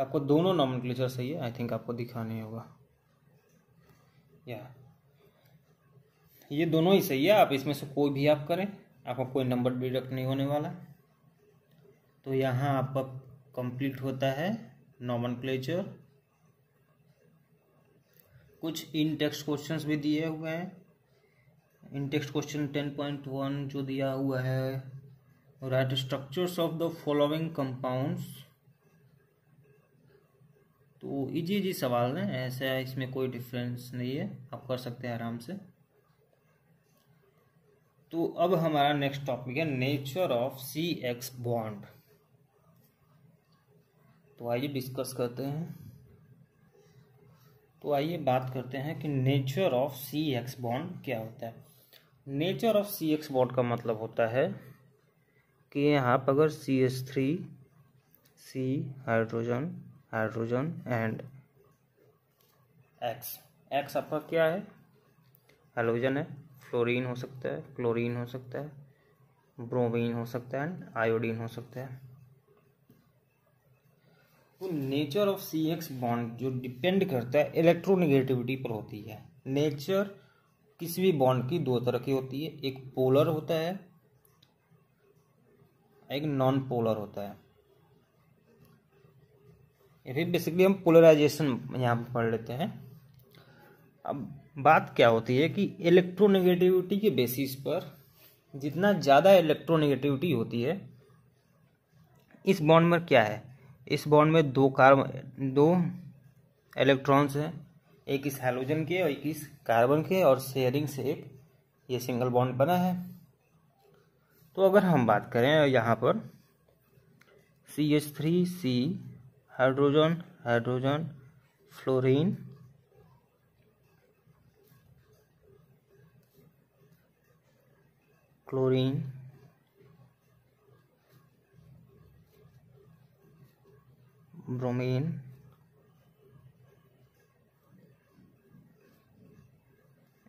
आपको दोनों नॉमन सही है आई थिंक आपको दिखाने होगा या ये दोनों ही सही है आप इसमें से कोई भी आप करें आपको कोई नंबर डिडक्ट नहीं होने वाला तो यहाँ आपका कंप्लीट होता है नॉमन कुछ इन टेक्स्ट क्वेश्चन भी दिए हुए हैं in text question ten point one जो दिया हुआ है write structures of the following compounds तो इजी इजी सवाल है ऐसा इसमें कोई डिफरेंस नहीं है आप कर सकते हैं आराम से तो अब हमारा नेक्स्ट टॉपिक है nature of C X bond तो आइए डिस्कस करते हैं तो आइए बात करते हैं कि nature of C X bond क्या होता है nature of C X bond का मतलब होता है कि यहाँ पर अगर C S three C hydrogen hydrogen and X X आपका क्या है हाइड्रोजन है फ्लोरीन हो सकता है क्लोरीन हो सकता है ब्रोमीन हो सकता है एंड आयोडीन हो सकता है तो nature of C X bond जो डिपेंड करता है इलेक्ट्रोनिगेटिविटी पर होती है नेचर किसी भी बॉन्ड की दो तरह की होती है एक पोलर होता है एक नॉन पोलर होता है ये बेसिकली हम पोलराइजेशन यहाँ पर पढ़ लेते हैं अब बात क्या होती है कि इलेक्ट्रोनेगेटिविटी के बेसिस पर जितना ज़्यादा इलेक्ट्रोनेगेटिविटी होती है इस बॉन्ड में क्या है इस बॉन्ड में दो कार्बन दो इलेक्ट्रॉन्स हैं एक इस हाइड्रोजन के और एक इस कार्बन के और शेयरिंग से एक ये सिंगल बॉन्ड बना है तो अगर हम बात करें यहाँ पर C H three C hydrogen hydrogen fluorine chlorine bromine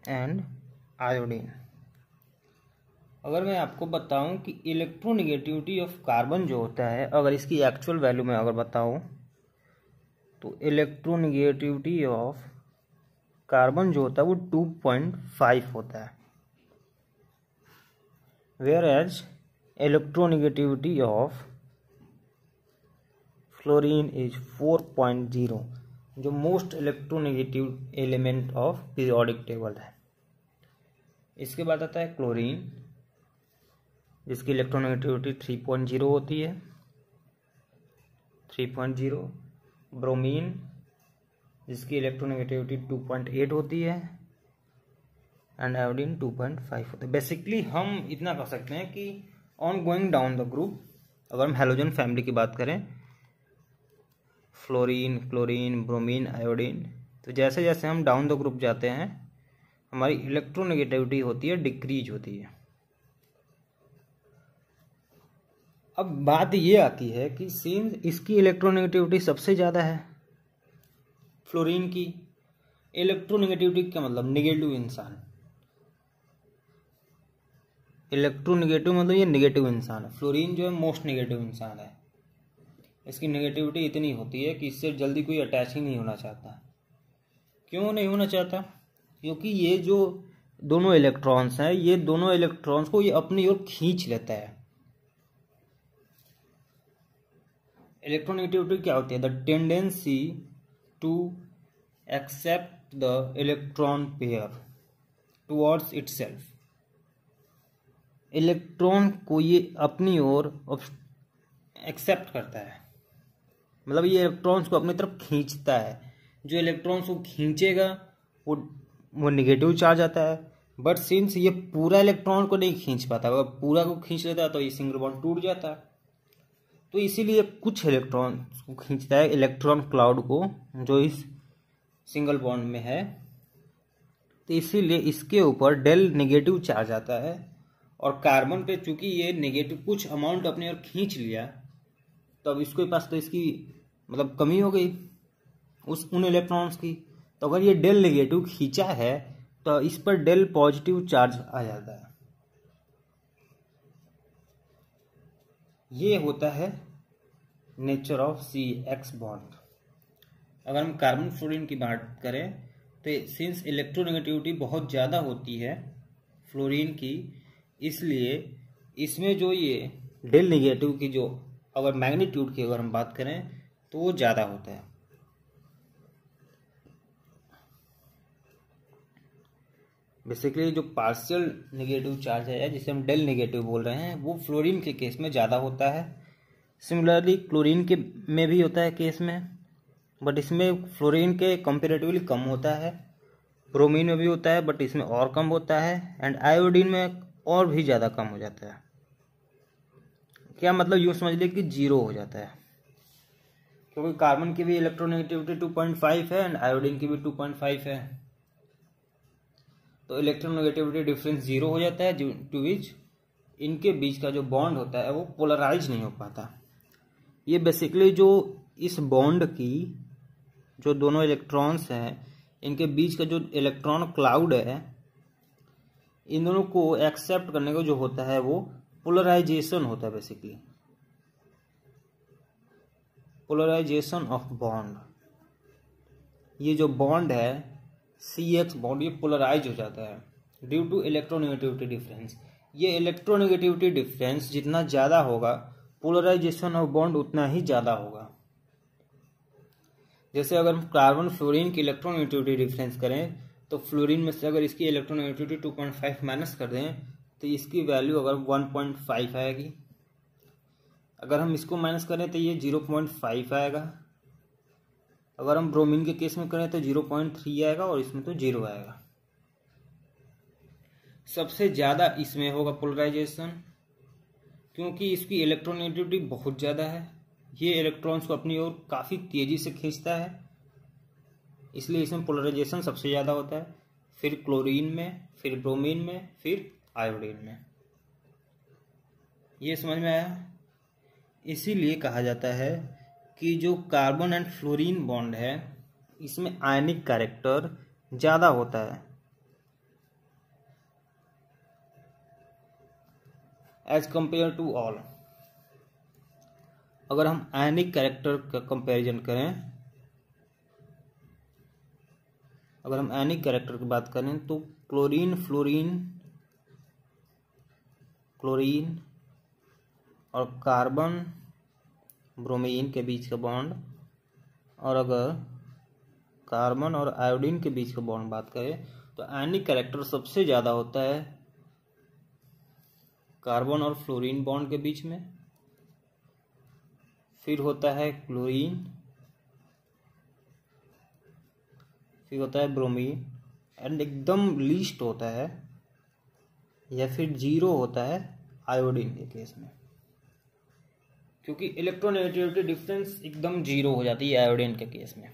and iodine अगर मैं आपको बताऊं कि इलेक्ट्रोनिगेटिविटी ऑफ कार्बन जो होता है अगर इसकी एक्चुअल वैल्यू में अगर बताऊं तो इलेक्ट्रोनिगेटिविटी ऑफ कार्बन जो होता है वो टू पॉइंट फाइव होता है where as electronegativity of fluorine is four point zero जो most electronegative element of periodic table है इसके बाद आता है क्लोरीन जिसकी इलेक्ट्रोनिगेटिविटी थ्री पॉइंट जीरो होती है थ्री पॉइंट जीरो ब्रोमीन जिसकी इलेक्ट्रोनेगेटिविटी 2.8 होती है एंड आयोडीन 2.5 होता है बेसिकली हम इतना कह सकते हैं कि on going down the group अगर हम हेलोजन फैमिली की बात करें फ्लोरीन क्लोरीन ब्रोमीन आयोडीन तो जैसे जैसे हम डाउन द ग्रुप जाते हैं हमारी इलेक्ट्रोनेगेटिविटी होती है डिक्रीज होती है अब बात ये आती है कि सिंस इसकी इलेक्ट्रोनेगेटिविटी सबसे ज़्यादा है फ्लोरीन की इलेक्ट्रोनेगेटिविटी क्या मतलब निगेटिव इंसान इलेक्ट्रोनेगेटिव मतलब ये निगेटिव इंसान है फ्लोरीन जो है मोस्ट निगेटिव इंसान है इसकी नेगेटिविटी इतनी होती है कि इससे जल्दी कोई अटैच ही नहीं होना चाहता क्यों नहीं होना चाहता क्योंकि ये जो दोनों इलेक्ट्रॉन्स हैं ये दोनों इलेक्ट्रॉन्स को ये अपनी ओर खींच लेता है इलेक्ट्रोनेगेटिविटी क्या होती है the tendency to accept the electron pair towards itself electron को ये अपनी ओर एक्सेप्ट करता है मतलब ये इलेक्ट्रॉन्स को अपनी तरफ खींचता है जो इलेक्ट्रॉन्स को खींचेगा वो वो निगेटिव चार्ज आता है बट सिंस ये पूरा इलेक्ट्रॉन को नहीं खींच पाता अगर पूरा को खींच लेता तो ये सिंगल बॉन्ड टूट जाता है तो इसीलिए कुछ इलेक्ट्रॉन को खींचता है इलेक्ट्रॉन क्लाउड को जो इस सिंगल बॉन्ड में है तो इसीलिए इसके ऊपर डेल नेगेटिव चार्ज आता है और कार्बन पे चूंकि ये नेगेटिव कुछ अमाउंट अपने और खींच लिया तो अब इसके पास तो इसकी मतलब कमी हो गई उस उन इलेक्ट्रॉन्स की तो अगर ये डेल नेगेटिव खींचा है तो इस पर डेल पॉजिटिव चार्ज आ जाता है ये होता है nature of C X bond अगर हम कार्बन फ्लोरीन की बात करें तो सिंस इलेक्ट्रोनेगेटिविटी बहुत ज़्यादा होती है फ्लोरीन की इसलिए इसमें जो ये डेल नेगेटिव की जो अगर मैग्नीट्यूड की अगर हम बात करें तो वो ज़्यादा होता है बेसिकली जो पार्शियल नेगेटिव चार्ज है जिसे हम डेल नेगेटिव बोल रहे हैं वो फ्लोरीन के केस में ज़्यादा होता है सिमिलरली क्लोरीन के में भी होता है केस में बट इसमें फ्लोरीन के कंपेरेटिवली कम होता है ब्रोमीन में भी होता है बट इसमें और कम होता है एंड आयोडीन में और भी ज़्यादा कम हो जाता है क्या मतलब यूँ समझ लीजिए कि जीरो हो जाता है क्योंकि कार्बन की भी इलेक्ट्रोनेगेटिविटी टू पॉइंट फाइव है एंड आयोडीन की भी टू पॉइंट फाइव है तो इलेक्ट्रोनिगेटिविटी डिफरेंस जीरो हो जाता है टू विच इनके बीच का जो बॉन्ड होता है वो पोलराइज नहीं हो पाता ये बेसिकली जो इस बॉन्ड की जो दोनों इलेक्ट्रॉन्स हैं इनके बीच का जो इलेक्ट्रॉन क्लाउड है इन दोनों को एक्सेप्ट करने का जो होता है वो पोलराइजेशन होता है बेसिकली पोलराइजेशन ऑफ बॉन्ड ये जो बॉन्ड है सी एक्स बॉडी पोलराइज हो जाता है ड्यू टू इलेक्ट्रोनेगेटिविटी डिफरेंस ये इलेक्ट्रोनेगेटिविटी डिफरेंस जितना ज़्यादा होगा पोलराइजेशन ऑफ बॉन्ड उतना ही ज़्यादा होगा जैसे अगर हम कार्बन फ्लोरीन की इलेक्ट्रोनेगेटिविटी डिफरेंस करें तो फ्लोरीन में से अगर इसकी electronegativity two point five minus कर दें तो इसकी वैल्यू अगर वन पॉइंट फाइव आएगी अगर हम इसको माइनस करें तो ये जीरो पॉइंट फाइव आएगा अगर हम ब्रोमीन के केस में करें तो जीरो पॉइंट थ्री आएगा और इसमें तो जीरो आएगा सबसे ज़्यादा इसमें होगा पोलराइजेशन क्योंकि इसकी इलेक्ट्रोनेगेटिविटी बहुत ज़्यादा है ये इलेक्ट्रॉन्स को अपनी ओर काफ़ी तेज़ी से खींचता है इसलिए इसमें पोलराइजेशन सबसे ज़्यादा होता है फिर क्लोरीन में फिर ब्रोमीन में फिर आयोडीन में ये समझ में आया इसीलिए कहा जाता है कि जो कार्बन एंड फ्लोरीन बॉन्ड है इसमें आयनिक कैरेक्टर ज़्यादा होता है एज कंपेयर टू ऑल अगर हम आयनिक कैरेक्टर का कंपैरिजन करें अगर हम आयनिक कैरेक्टर की बात करें तो क्लोरीन फ्लोरीन क्लोरीन और कार्बन ब्रोमीन के बीच का बॉन्ड और अगर कार्बन और आयोडीन के बीच का बॉन्ड बात करें तो आयनिक करेक्टर सबसे ज़्यादा होता है कार्बन और फ्लोरीन बॉन्ड के बीच में फिर होता है क्लोरीन फिर होता है ब्रोमीन एंड एकदम लीस्ट होता है या फिर जीरो होता है आयोडीन के केस में क्योंकि इलेक्ट्रोनेगेटिविटी डिफरेंस एकदम जीरो हो जाती है आयोडीन के केस में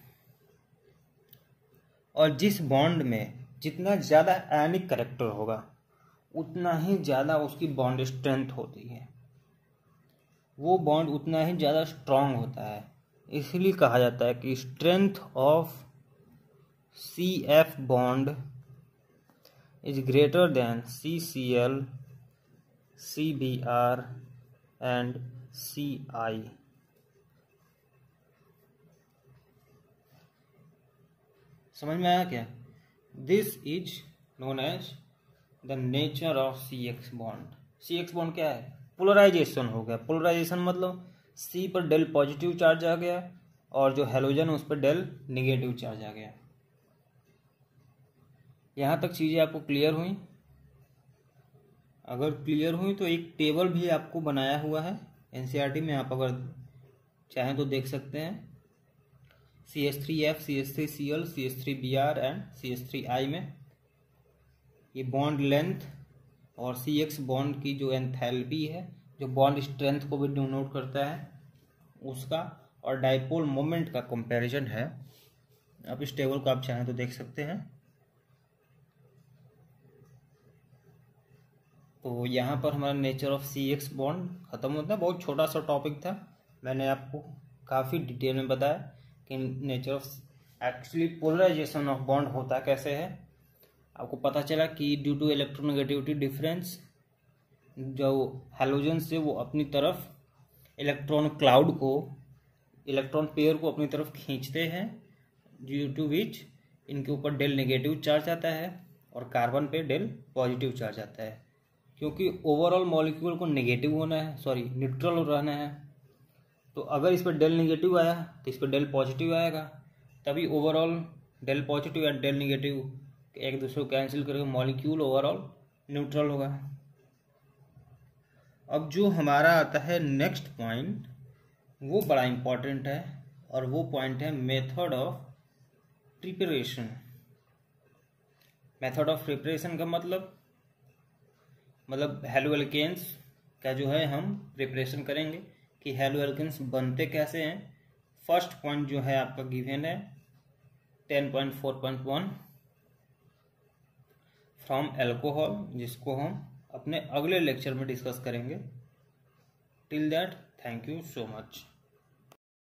और जिस बॉन्ड में जितना ज़्यादा आयनिक करेक्टर होगा उतना ही ज़्यादा उसकी बॉन्ड स्ट्रेंथ होती है वो बॉन्ड उतना ही ज़्यादा स्ट्रांग होता है इसलिए कहा जाता है कि strength of C F bond is greater than C C L C B R and C I समझ में आया क्या this is known as the nature of C X bond C X bond क्या है पोलराइजेशन हो गया polarisation मतलब सी पर डेल पॉजिटिव चार्ज आ गया और जो हेलोजन उस पर डेल निगेटिव चार्ज आ गया यहाँ तक चीज़ें आपको क्लियर हुई अगर क्लियर हुई तो एक टेबल भी आपको बनाया हुआ है एन में आप अगर चाहें तो देख सकते हैं C S three F C S three C L C S three B R and C S three I में ये बॉन्ड लेंथ और सी एक्स बॉन्ड की जो एंथैल्पी है जो बॉन्ड स्ट्रेंथ को भी डिनोट करता है उसका और डाइपोल मोमेंट का कंपैरिजन है आप इस टेबल को आप चाहें तो देख सकते हैं तो यहाँ पर हमारा nature of C X bond ख़त्म होता है बहुत छोटा सा टॉपिक था मैंने आपको काफ़ी डिटेल में बताया कि nature of actually polarisation of bond होता कैसे है आपको पता चला कि ड्यू टू इलेक्ट्रोनेगेटिविटी डिफरेंस जो हेलोजन से वो अपनी तरफ इलेक्ट्रॉन क्लाउड को इलेक्ट्रॉन पेयर को अपनी तरफ खींचते हैं ड्यू टू विच इनके ऊपर डेल नेगेटिव चार्ज आता है और कार्बन पे डेल पॉजिटिव चार्ज आता है क्योंकि ओवरऑल मॉलिक्यूल को नेगेटिव होना है सॉरी न्यूट्रल रहना है तो अगर इस पर डेल नेगेटिव आया तो इस पर डेल पॉजिटिव आएगा तभी ओवरऑल डेल पॉजिटिव या डेल नेगेटिव एक दूसरे को कैंसिल करके मॉलिक्यूल ओवरऑल न्यूट्रल होगा अब जो हमारा आता है नेक्स्ट पॉइंट वो बड़ा इम्पॉर्टेंट है और वो पॉइंट है method of preparation method of preparation का मतलब मतलब हेलो एल्केन्स का जो है हम प्रिपरेशन करेंगे कि हेलो एल्केन्स बनते कैसे हैं फर्स्ट पॉइंट जो है आपका गिवेन है ten point four point one from alcohol जिसको हम अपने अगले लेक्चर में डिस्कस करेंगे till that thank you so much